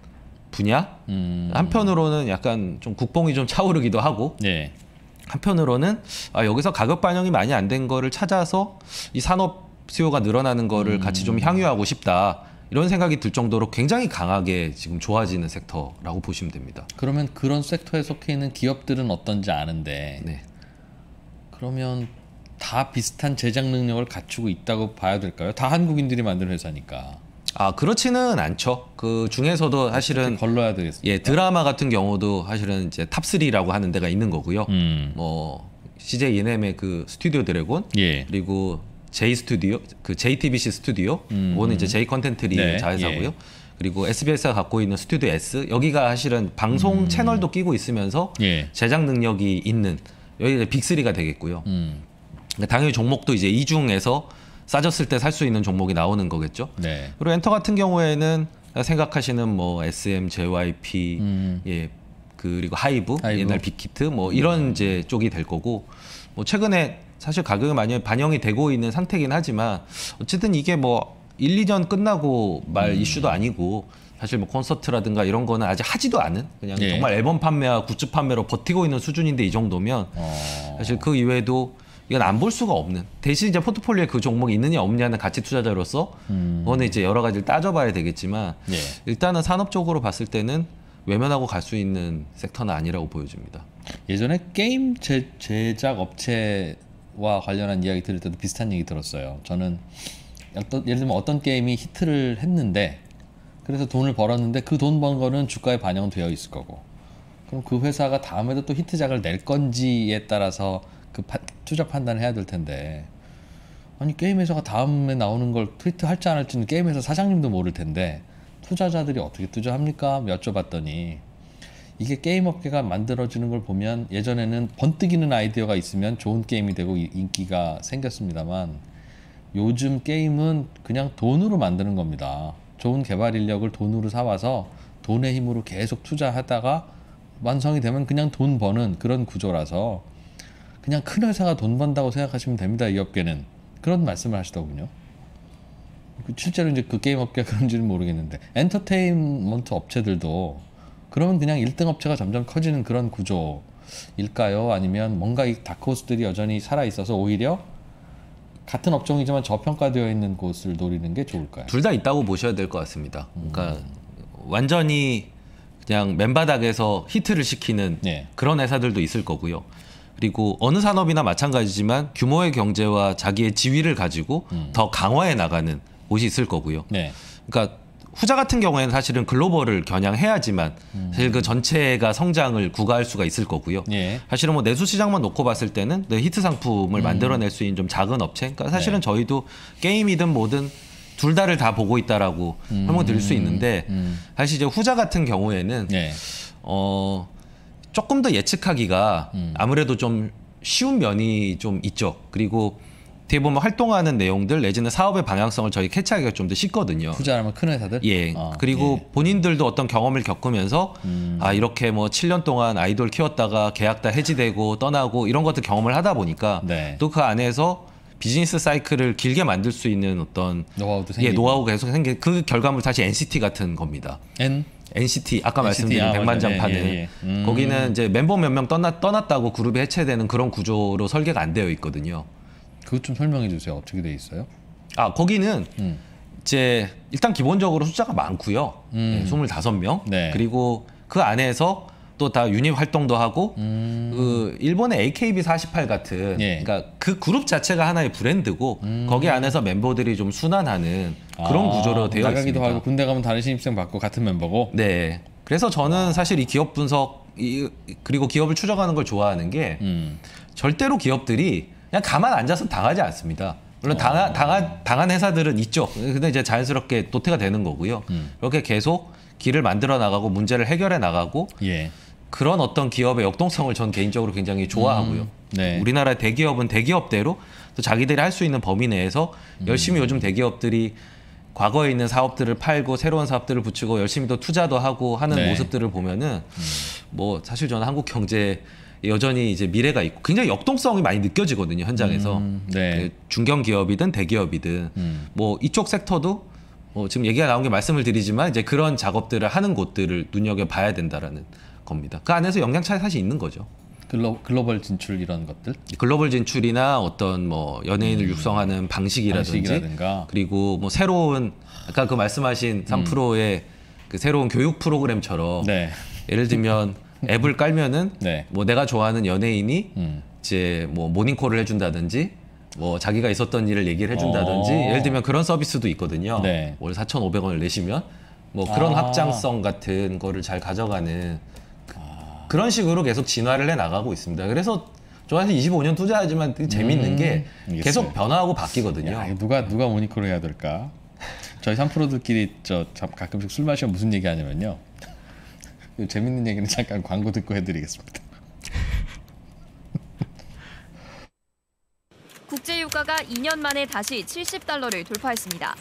분야. 음. 한편으로는 약간 좀 국뽕이 좀 차오르기도 하고. 네. 한편으로는 아, 여기서 가격 반영이 많이 안 된 거를 찾아서 이 산업 수요가 늘어나는 거를 음. 같이 좀 향유하고 싶다. 이런 생각이 들 정도로 굉장히 강하게 지금 좋아지는 섹터라고 보시면 됩니다. 그러면 그런 섹터에 속해 있는 기업들은 어떤지 아는데 네. 그러면 다 비슷한 제작 능력을 갖추고 있다고 봐야 될까요? 다 한국인들이 만든 회사니까. 아 그렇지는 않죠. 그 중에서도 사실은 걸러야 되겠습니예 드라마 같은 경우도 사실은 이제 탑3라고 하는 데가 있는 거고요. 음. 뭐 CJ ENM의 그 스튜디오 드래곤 예. 그리고 J 스튜디오 그 JTBC 스튜디오 음. 오는 이제 J 컨텐트리 네. 자회사고요. 예. 그리고 SBS가 갖고 있는 스튜디오 S 여기가 사실은 방송 음. 채널도 끼고 있으면서 예. 제작 능력이 있는 여기 빅3가 되겠고요. 음. 그러니까 당연히 종목도 이제 이중에서 싸졌을 때 살 수 있는 종목이 나오는 거겠죠. 네. 그리고 엔터 같은 경우에는 생각하시는 뭐 SM, JYP, 음. 예, 그리고 하이브, 하이브, 옛날 빅히트 뭐 이런 음. 이제 쪽이 될 거고 뭐 최근에 사실 가격이 많이 반영이 되고 있는 상태긴 하지만 어쨌든 이게 뭐 1, 2전 끝나고 말 음. 이슈도 아니고 사실 뭐 콘서트라든가 이런 거는 아직 하지도 않은 그냥 예. 정말 앨범 판매와 굿즈 판매로 버티고 있는 수준인데 이 정도면 어... 사실 그 이외에도 이건 안 볼 수가 없는 대신 이제 포트폴리오에 그 종목이 있느냐 없느냐는 가치 투자자로서 음... 그거는 이제 여러 가지를 따져봐야 되겠지만 예. 일단은 산업적으로 봤을 때는 외면하고 갈 수 있는 섹터는 아니라고 보여집니다. 예전에 게임 제, 제작 업체와 관련한 이야기 들을 때도 비슷한 얘기 들었어요. 저는 어떤, 예를 들면 어떤 게임이 히트를 했는데 그래서 돈을 벌었는데 그 돈 번 거는 주가에 반영되어 있을 거고 그럼 그 회사가 다음에도 또 히트작을 낼 건지에 따라서 그 파, 투자 판단을 해야 될 텐데 아니 게임 회사가 다음에 나오는 걸 트위트 할지 안 할지는 게임 회사 사장님도 모를 텐데 투자자들이 어떻게 투자합니까? 여쭤봤더니 이게 게임 업계가 만들어지는 걸 보면 예전에는 번뜩이는 아이디어가 있으면 좋은 게임이 되고 인기가 생겼습니다만 요즘 게임은 그냥 돈으로 만드는 겁니다. 좋은 개발 인력을 돈으로 사와서 돈의 힘으로 계속 투자하다가 완성이 되면 그냥 돈 버는 그런 구조라서 그냥 큰 회사가 돈 번다고 생각하시면 됩니다. 이 업계는 그런 말씀을 하시더군요. 그 실제로 이제 그 게임 업계가 그런지는 모르겠는데 엔터테인먼트 업체들도 그러면 그냥 1등 업체가 점점 커지는 그런 구조일까요? 아니면 뭔가 이 다크호스들이 여전히 살아 있어서 오히려 같은 업종이지만 저평가되어 있는 곳을 노리는 게 좋을까요? 둘 다 있다고 보셔야 될 것 같습니다. 그러니까 음. 완전히 그냥 맨바닥에서 히트를 시키는 네. 그런 회사들도 있을 거고요. 그리고 어느 산업이나 마찬가지지만 규모의 경제와 자기의 지위를 가지고 음. 더 강화해 나가는 곳이 있을 거고요. 네. 그러니까 후자 같은 경우에는 사실은 글로벌을 겨냥해야지만 사실 그 전체가 성장을 구가할 수가 있을 거고요. 예. 사실은 뭐 내수 시장만 놓고 봤을 때는 네, 히트 상품을 음. 만들어낼 수 있는 좀 작은 업체. 그러니까 사실은 네. 저희도 게임이든 뭐든 둘 다를 다 보고 있다라고 음. 설명드릴 수 있는데 음. 사실 이제 후자 같은 경우에는 예. 어 조금 더 예측하기가 음. 아무래도 좀 쉬운 면이 좀 있죠. 그리고 대부분 보면 활동하는 내용들 내지는 사업의 방향성을 저희 캐치하기가 좀 더 쉽거든요. 투자하면 큰 회사들. 예. 어, 그리고 예. 본인들도 어떤 경험을 겪으면서 음. 아 이렇게 뭐 7년 동안 아이돌 키웠다가 계약 다 해지되고 떠나고 이런 것들 경험을 하다 보니까 네. 또그 안에서 비즈니스 사이클을 길게 만들 수 있는 어떤 노하우도 예, 노하우가 계속 생긴 그 결과물 다시 NCT 같은 겁니다. N NCT 아까 NCT, 말씀드린 아, 백만장 파는 예, 예, 예. 음. 거기는 이제 멤버 몇명 떠났, 떠났다고 그룹이 해체되는 그런 구조로 설계가 안 되어 있거든요. 그것 좀 설명해 주세요. 어떻게 돼 있어요? 아 거기는 음. 이제 일단 기본적으로 숫자가 많고요. 네, 음. 네, 25명. 네. 그리고 그 안에서 또 다 유닛 활동도 하고 음. 그 일본의 AKB48 같은 예. 그러니까 그 그룹 자체가 하나의 브랜드고 음. 거기 안에서 멤버들이 좀 순환하는 그런 아, 구조로 되어 나가기도 있습니다. 하고 군대 가면 다른 신입생 받고 같은 멤버고. 네. 그래서 저는 아. 사실 이 기업 분석 이, 그리고 기업을 추적하는 걸 좋아하는 게 음. 절대로 기업들이 그냥 가만 앉아서 당하지 않습니다. 물론 당한, 어. 당한, 당한 회사들은 있죠. 근데 이제 자연스럽게 도태가 되는 거고요. 음. 이렇게 계속 길을 만들어 나가고 문제를 해결해 나가고 예. 그런 어떤 기업의 역동성을 전 개인적으로 굉장히 좋아하고요. 음, 네. 우리나라 대기업은 대기업대로 또 자기들이 할 수 있는 범위 내에서 음. 열심히 음. 요즘 대기업들이 과거에 있는 사업들을 팔고 새로운 사업들을 붙이고 열심히 또 투자도 하고 하는 네. 모습들을 보면은 음. 뭐 사실 저는 한국 경제 여전히 이제 미래가 있고 굉장히 역동성이 많이 느껴지거든요 현장에서 음, 네. 네. 중견 기업이든 대기업이든 음. 뭐 이쪽 섹터도 뭐 지금 얘기가 나온 게 말씀을 드리지만 이제 그런 작업들을 하는 곳들을 눈여겨 봐야 된다라는 겁니다. 그 안에서 영향 차이 사실 있는 거죠. 글로, 글로벌 진출 이런 것들? 글로벌 진출이나 어떤 뭐 연예인을 음. 육성하는 방식이라든지 방식이라든가. 그리고 뭐 새로운 아까 그 말씀하신 3%의 음. 그 새로운 교육 프로그램처럼 네. 예를 들면 음. 앱을 깔면은 네. 뭐 내가 좋아하는 연예인이 음. 이제 뭐 모닝콜을 해준다든지 뭐 자기가 있었던 일을 얘기를 해준다든지 어. 예를 들면 그런 서비스도 있거든요. 네. 월 4,500원을 내시면 뭐 그런 아. 확장성 같은 거를 잘 가져가는 아. 그, 런 식으로 계속 진화를 해 나가고 있습니다. 그래서 저한테 25년 투자하지만 그 재밌는 음. 게 계속 변화하고 바뀌거든요. 야, 누가 누가 모닝콜을 해야 될까? 저희 3프로들끼리 저 가끔씩 술 마시면 무슨 얘기하냐면요. 재밌는 얘기는 잠깐 광고 듣고 해드리겠습니다. 국제 유가가 2년 만에 다시 70달러를 돌파했습니다.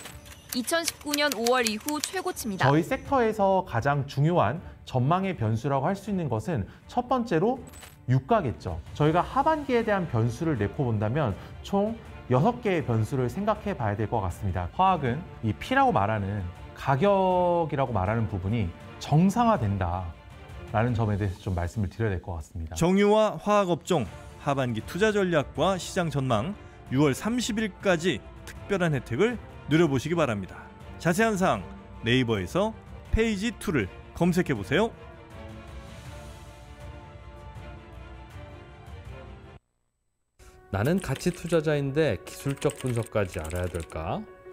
2019년 5월 이후 최고치입니다. 저희 섹터에서 가장 중요한 전망의 변수라고 할 수 있는 것은 첫 번째로 유가겠죠. 저희가 하반기에 대한 변수를 내포 본다면 총 6개의 변수를 생각해 봐야 될 것 같습니다. 화학은 이 P라고 말하는 가격이라고 말하는 부분이 정상화된다라는 점에 대해서 좀 말씀을 드려야 될 것 같습니다. 정유와 화학업종 하반기 투자 전략과 시장 전망 6월 30일까지 특별한 혜택을 누려보시기 바랍니다. 자세한 사항 네이버에서 페이지 2를 검색해 보세요. 나는 가치 투자자인데 기술적 분석까지 알아야 될까?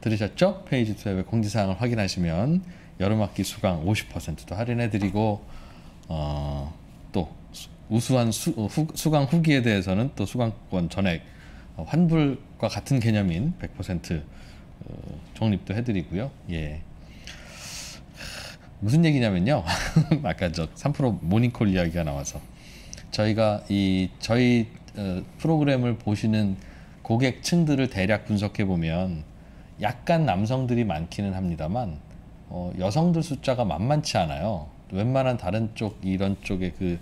들으셨죠? 페이지 2의 공지사항을 확인하시면 여름학기 수강 50%도 할인해드리고 어, 또 우수한 수, 어, 후, 수강 후기에 대해서는 또 수강권 전액 어, 환불과 같은 개념인 100% 어, 적립도 해드리고요. 예. 무슨 얘기냐면요. 아까 저 3% 모닝콜 이야기가 나와서 저희가 이 저희 프로그램을 보시는 고객층들을 대략 분석해 보면 약간 남성들이 많기는 합니다만 어, 여성들 숫자가 만만치 않아요. 웬만한 다른 쪽 이런 쪽의 그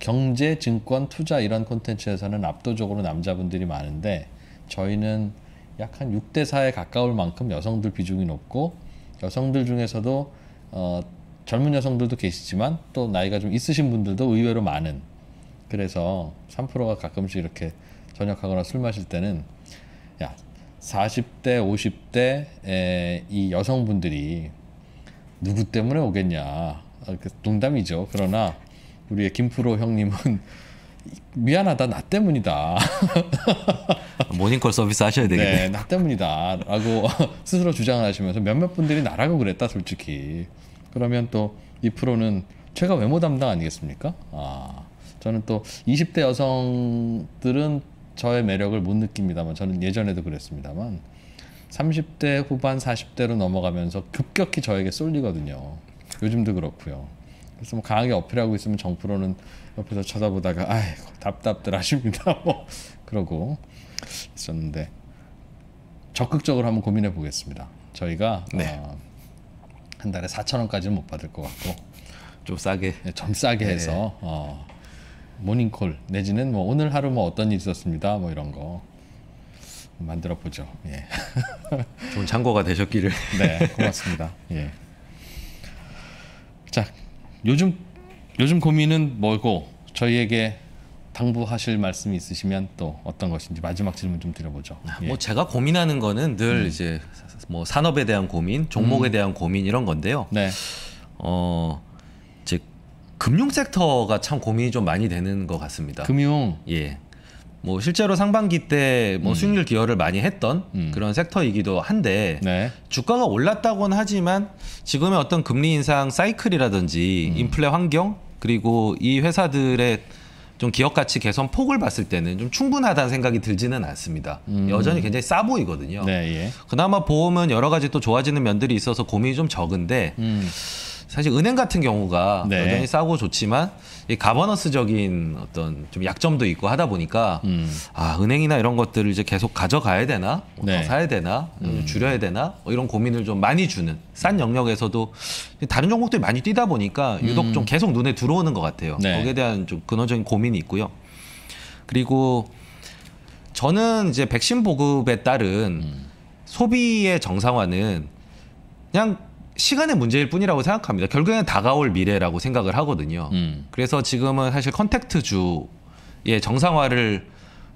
경제, 증권, 투자 이런 콘텐츠에서는 압도적으로 남자분들이 많은데 저희는 약 한 6대 4에 가까울 만큼 여성들 비중이 높고 여성들 중에서도 어, 젊은 여성들도 계시지만 또 나이가 좀 있으신 분들도 의외로 많은 그래서 3%가 가끔씩 이렇게 저녁하거나 술 마실 때는 야 40대, 50대 에, 이 여성분들이 누구 때문에 오겠냐. 아, 그 농담이죠. 그러나 우리의 김프로 형님은 미안하다 나 때문이다 모닝콜 서비스 하셔야 네, 되겠네 네, 나 때문이다 라고 스스로 주장을 하시면서 몇몇 분들이 나라고 그랬다 솔직히 그러면 또 이 프로는 제가 외모 담당 아니겠습니까 아 저는 또 20대 여성들은 저의 매력을 못 느낍니다만 저는 예전에도 그랬습니다만 30대 후반 40대로 넘어가면서 급격히 저에게 쏠리거든요. 요즘도 그렇고요. 그래서 뭐 강하게 어필하고 있으면 정프로는 옆에서 쳐다보다가 아이 답답들 하십니다 뭐 그러고 있었는데 적극적으로 한번 고민해 보겠습니다. 저희가 네. 어, 한 달에 4천 원까지는 못 받을 것 같고 좀 싸게 네, 좀 싸게 네. 해서 네. 어, 모닝콜 내지는 뭐 오늘 하루 뭐 어떤 일 있었습니다 뭐 이런 거 만들어 보죠. 예. 좋은 참고가 되셨기를. 네, 고맙습니다. 예. 자, 요즘 요즘 고민은 뭐고 저희에게 당부하실 말씀이 있으시면 또 어떤 것인지 마지막 질문 좀 드려보죠. 아, 예. 뭐 제가 고민하는 거는 늘 음. 이제 뭐 산업에 대한 고민, 종목에 음. 대한 고민 이런 건데요. 네. 어 금융 섹터가 참 고민이 좀 많이 되는 것 같습니다. 금융. 예. 뭐 실제로 상반기 때뭐 음. 수익률 기여를 많이 했던 음. 그런 섹터이기도 한데 네. 주가가 올랐다곤 하지만 지금의 어떤 금리 인상 사이클이라든지 음. 인플레 환경 그리고 이 회사들의 좀 기업 가치 개선 폭을 봤을 때는 좀 충분하다는 생각이 들지는 않습니다. 음. 여전히 굉장히 싸 보이거든요. 네, 예. 그나마 보험은 여러 가지 또 좋아지는 면들이 있어서 고민이 좀 적은데 음. 사실 은행 같은 경우가 네. 여전히 싸고 좋지만 이 가버넌스적인 어떤 좀 약점도 있고 하다 보니까 음. 아 은행이나 이런 것들을 이제 계속 가져가야 되나 뭐 네. 더 사야 되나 음. 음. 줄여야 되나 뭐 이런 고민을 좀 많이 주는 싼 영역에서도 다른 종목들이 많이 뛰다 보니까 유독 음. 좀 계속 눈에 들어오는 것 같아요. 네. 거기에 대한 좀 근원적인 고민이 있고요. 그리고 저는 이제 백신 보급에 따른 음. 소비의 정상화는 그냥 시간의 문제일 뿐이라고 생각합니다. 결국에는 다가올 미래라고 생각을 하거든요. 음. 그래서 지금은 사실 컨택트주의 정상화를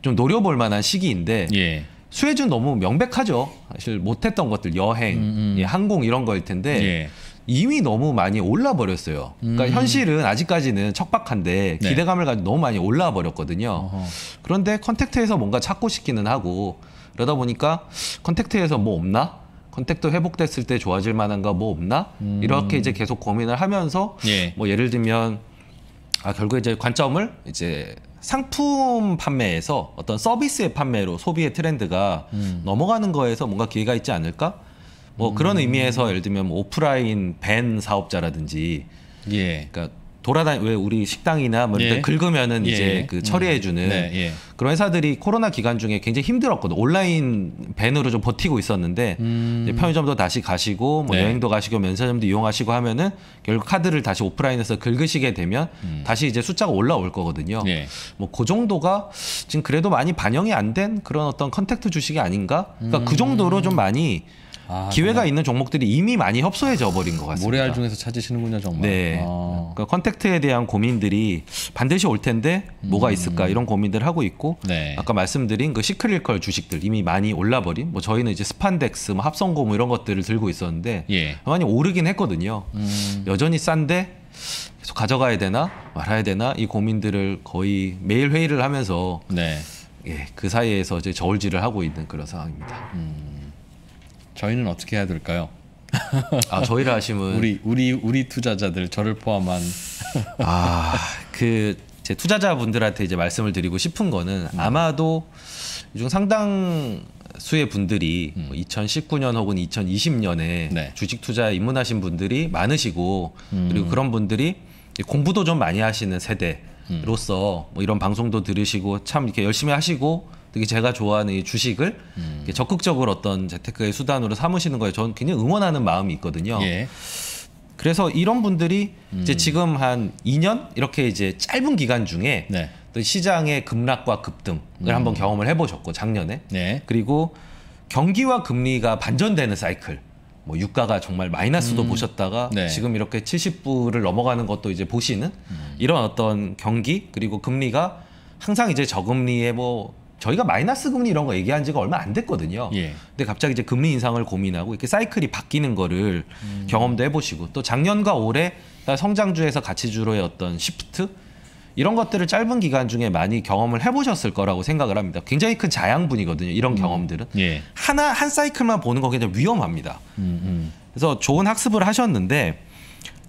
좀 노려볼 만한 시기인데 예. 수혜주 너무 명백하죠. 사실 못했던 것들 여행, 음, 음. 예, 항공 이런 거일 텐데 예. 이미 너무 많이 올라 버렸어요. 그러니까 음. 현실은 아직까지는 척박한데 네. 기대감을 가지고 너무 많이 올라 버렸거든요. 어허. 그런데 컨택트에서 뭔가 찾고 싶기는 하고 그러다 보니까 컨택트에서 뭐 없나? 컨택도 회복됐을 때 좋아질 만한가 뭐 없나 음. 이렇게 이제 계속 고민을 하면서 예. 뭐 예를 들면 아 결국 이제 관점을 이제 상품 판매에서 어떤 서비스의 판매로 소비의 트렌드가 음. 넘어가는 거에서 뭔가 기회가 있지 않을까 뭐 그런 음. 의미에서 예를 들면 뭐 오프라인 밴 사업자라든지 예. 그러니까 돌아다 왜 우리 식당이나 뭐 이런 데 예. 긁으면은 이제 예. 그 처리해 주는 음. 네. 예. 그런 회사들이 코로나 기간 중에 굉장히 힘들었거든 온라인 밴으로 좀 버티고 있었는데 음. 편의점도 다시 가시고 뭐 네. 여행도 가시고 면세점도 이용하시고 하면은 결국 카드를 다시 오프라인에서 긁으시게 되면 음. 다시 이제 숫자가 올라올 거거든요 네. 예. 뭐그 정도가 지금 그래도 많이 반영이 안 된 그런 어떤 컨택트 주식이 아닌가 그러니까 그 음. 정도로 좀 많이 아, 기회가 있는 종목들이 이미 많이 협소해져 버린 것 같습니다. 모래알 중에서 찾으시는군요 정말. 네. 아. 그러니까 컨택트에 대한 고민들이 반드시 올 텐데 뭐가 음. 있을까 이런 고민들 하고 있고 네. 아까 말씀드린 그 시크릿컬 주식들 이미 많이 올라버린 뭐 저희는 이제 스판덱스, 뭐 합성고 뭐 이런 것들을 들고 있었는데 예. 많이 오르긴 했거든요. 음. 여전히 싼데 계속 가져가야 되나 말아야 되나 이 고민들을 거의 매일 회의를 하면서 네. 예, 그 사이에서 이제 저울질을 하고 있는 그런 상황입니다. 음. 저희는 어떻게 해야 될까요? 아 저희를 하시면 우리 우리 우리 투자자들 저를 포함한 아그 제 투자자분들한테 이제 말씀을 드리고 싶은 거는 음. 아마도 중 상당수의 분들이 음. 2019년 뭐 혹은 2020년에 네. 주식 투자에 입문하신 분들이 많으시고 음. 그리고 그런 분들이 공부도 좀 많이 하시는 세대로서 음. 뭐 이런 방송도 들으시고 참 이렇게 열심히 하시고 특히 제가 좋아하는 이 주식을 음. 적극적으로 어떤 재테크의 수단으로 삼으시는 거에 저는 굉장히 응원하는 마음이 있거든요. 예. 그래서 이런 분들이 음. 이제 지금 한 2년 이렇게 이제 짧은 기간 중에 네. 시장의 급락과 급등을 음. 한번 경험을 해보셨고 작년에 네. 그리고 경기와 금리가 반전되는 사이클 뭐 유가가 정말 마이너스도 음. 보셨다가 네. 지금 이렇게 70불을 넘어가는 것도 이제 보시는 음. 이런 어떤 경기 그리고 금리가 항상 이제 저금리에 뭐 저희가 마이너스 금리 이런 거 얘기한 지가 얼마 안 됐거든요. 예. 근데 갑자기 이제 금리 인상을 고민하고 이렇게 사이클이 바뀌는 거를 음. 경험도 해보시고 또 작년과 올해 성장주에서 가치주로의 어떤 시프트 이런 것들을 짧은 기간 중에 많이 경험을 해보셨을 거라고 생각을 합니다. 굉장히 큰 자양분이거든요. 이런 음. 경험들은 예. 하나 한 사이클만 보는 거 굉장히 위험합니다. 음, 음. 그래서 좋은 학습을 하셨는데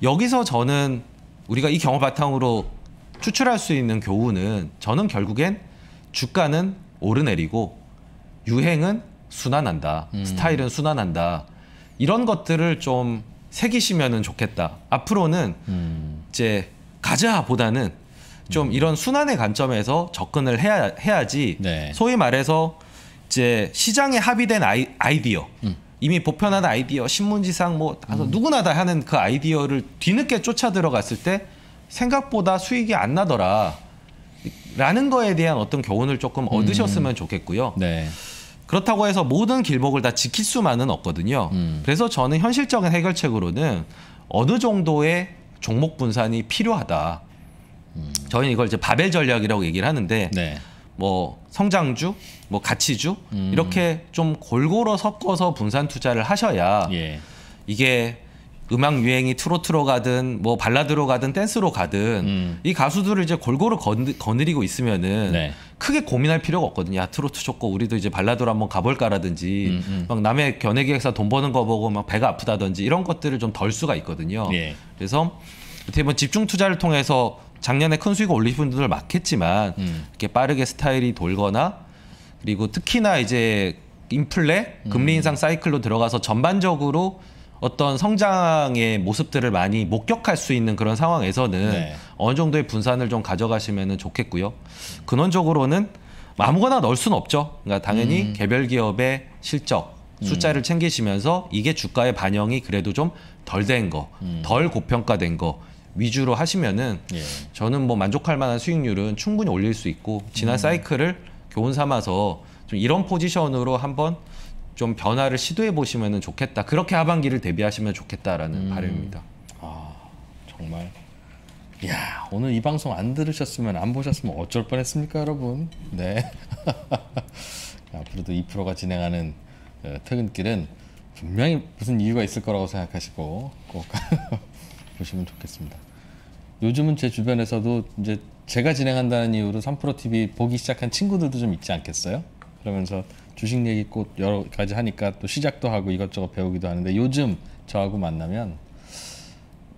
여기서 저는 우리가 이 경험 바탕으로 추출할 수 있는 교훈은 저는 결국엔 주가는 오르내리고 유행은 순환한다. 음. 스타일은 순환한다. 이런 것들을 좀새기시면 좋겠다. 앞으로는 음. 이제 가자보다는 좀 음. 이런 순환의 관점에서 접근을 해야 해야지 네. 소위 말해서 이제 시장에 합의된 아이, 아이디어 음. 이미 보편한 아이디어 신문지상 뭐 음. 누구나 다 하는 그 아이디어를 뒤늦게 쫓아 들어갔을 때 생각보다 수익이 안 나더라. 라는 거에 대한 어떤 교훈을 조금 음. 얻으셨으면 음. 좋겠고요. 네. 그렇다고 해서 모든 길목을 다 지킬 수만은 없거든요. 음. 그래서 저는 현실적인 해결책으로는 어느 정도의 종목 분산이 필요하다. 음. 저희는 이걸 이제 바벨 전략이라고 얘기를 하는데 네. 뭐 성장주, 뭐 가치주 음. 이렇게 좀 골고루 섞어서 분산 투자를 하셔야 예. 이게 음악 유행이 트로트로 가든 뭐 발라드로 가든 댄스로 가든 음. 이 가수들을 이제 골고루 거느, 리고 있으면은 네. 크게 고민할 필요가 없거든요. 야 트로트 좋고 우리도 이제 발라드로 한번 가볼까라든지 음, 음. 막 남의 견해 기획사 돈 버는 거 보고 막 배가 아프다든지 이런 것들을 좀 덜 수가 있거든요. 예. 그래서 어떻게 보면 뭐 집중 투자를 통해서 작년에 큰 수익을 올리신 분들 많겠지만 음. 이렇게 빠르게 스타일이 돌거나 그리고 특히나 이제 인플레 금리 음. 인상 사이클로 들어가서 전반적으로 어떤 성장의 모습들을 많이 목격할 수 있는 그런 상황에서는 네. 어느 정도의 분산을 좀 가져가시면 좋겠고요. 근원적으로는 아무거나 넣을 수는 없죠. 그러니까 당연히 음. 개별 기업의 실적 숫자를 음. 챙기시면서 이게 주가의 반영이 그래도 좀 덜 된 거, 음. 덜 고평가된 거 위주로 하시면은 예. 저는 뭐 만족할 만한 수익률은 충분히 올릴 수 있고 지난 음. 사이클을 교훈 삼아서 좀 이런 포지션으로 한번 좀 변화를 시도해 보시면 좋겠다. 그렇게 하반기를 대비하시면 좋겠다라는 음. 바람입니다. 아 정말. 야 오늘 이 방송 안 들으셨으면 안 보셨으면 어쩔 뻔했습니까 여러분. 네. 앞으로도 이 프로가 진행하는 어, 퇴근길은 분명히 무슨 이유가 있을 거라고 생각하시고 꼭 보시면 좋겠습니다. 요즘은 제 주변에서도 이제 제가 진행한다는 이유로 3프로 TV 보기 시작한 친구들도 좀 있지 않겠어요? 그러면서 주식 얘기 꼭 여러 가지 하니까 또 시작도 하고 이것저것 배우기도 하는데 요즘 저하고 만나면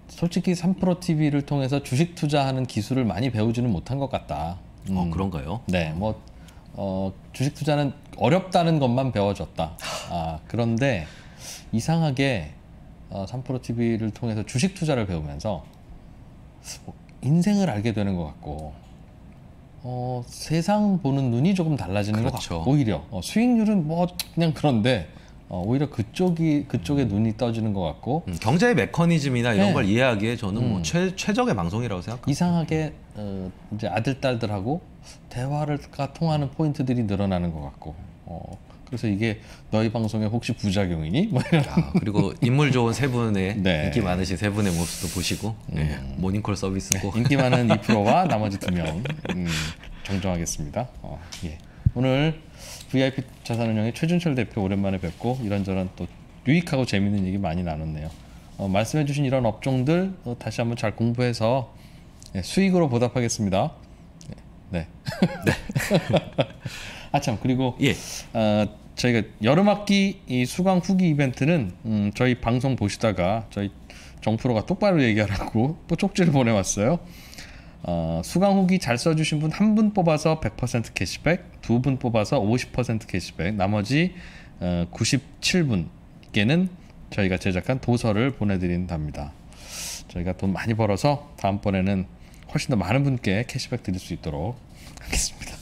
솔직히 3프로 TV를 통해서 주식 투자하는 기술을 많이 배우지는 못한 것 같다. 어, 음, 어, 그런가요? 네, 뭐 어, 주식 투자는 어렵다는 것만 배워졌다. 아, 그런데 이상하게 3프로 어, TV를 통해서 주식 투자를 배우면서 뭐 인생을 알게 되는 것 같고 어, 세상 보는 눈이 조금 달라지는 그렇죠. 것 같고 오히려 어, 수익률은 뭐 그냥 그런데 어, 오히려 그쪽이 그쪽에 눈이 떠지는 것 같고 음, 경제의 메커니즘이나 이런 네. 걸 이해하기에 저는 뭐 음. 뭐 최, 최적의 방송이라고 생각합니다. 이상하게 어, 이제 아들 딸들하고 대화를 통하는 포인트들이 늘어나는 것 같고 어, 그래서 이게 너희 방송에 혹시 부작용이니? 뭐 이런. 아, 그리고 인물 좋은 세 분의 네. 인기 많으신 세 분의 모습도 보시고 예, 음. 네, 모닝콜 서비스 네, 인기 많은 2%와 나머지 두명 음, 정정하겠습니다. 어, 예. 오늘 VIP 자산운용의 최준철 대표 오랜만에 뵙고 이런저런 또 유익하고 재밌는 얘기 많이 나눴네요. 어, 말씀해주신 이런 업종들 어, 다시 한번 잘 공부해서 예, 수익으로 보답하겠습니다. 예, 네. 네. 아참 그리고 예. 어, 저희가 여름 학기 이 수강 후기 이벤트는 음, 저희 방송 보시다가 저희 정프로가 똑바로 얘기하라고 쪽지를 보내왔어요. 어, 수강 후기 잘 써주신 분 한 분 뽑아서 100% 캐시백, 두 분 뽑아서 50% 캐시백, 나머지 어, 97분께는 저희가 제작한 도서를 보내드린답니다. 저희가 돈 많이 벌어서 다음번에는 훨씬 더 많은 분께 캐시백 드릴 수 있도록 하겠습니다.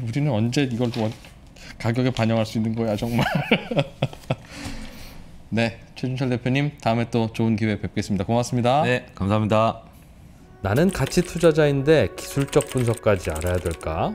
우리는 언제 이걸 원, 가격에 반영할 수 있는 거야 정말. 네, 최준철 대표님 다음에 또 좋은 기회 뵙겠습니다. 고맙습니다. 네, 감사합니다. 나는 가치 투자자인데 기술적 분석까지 알아야 될까?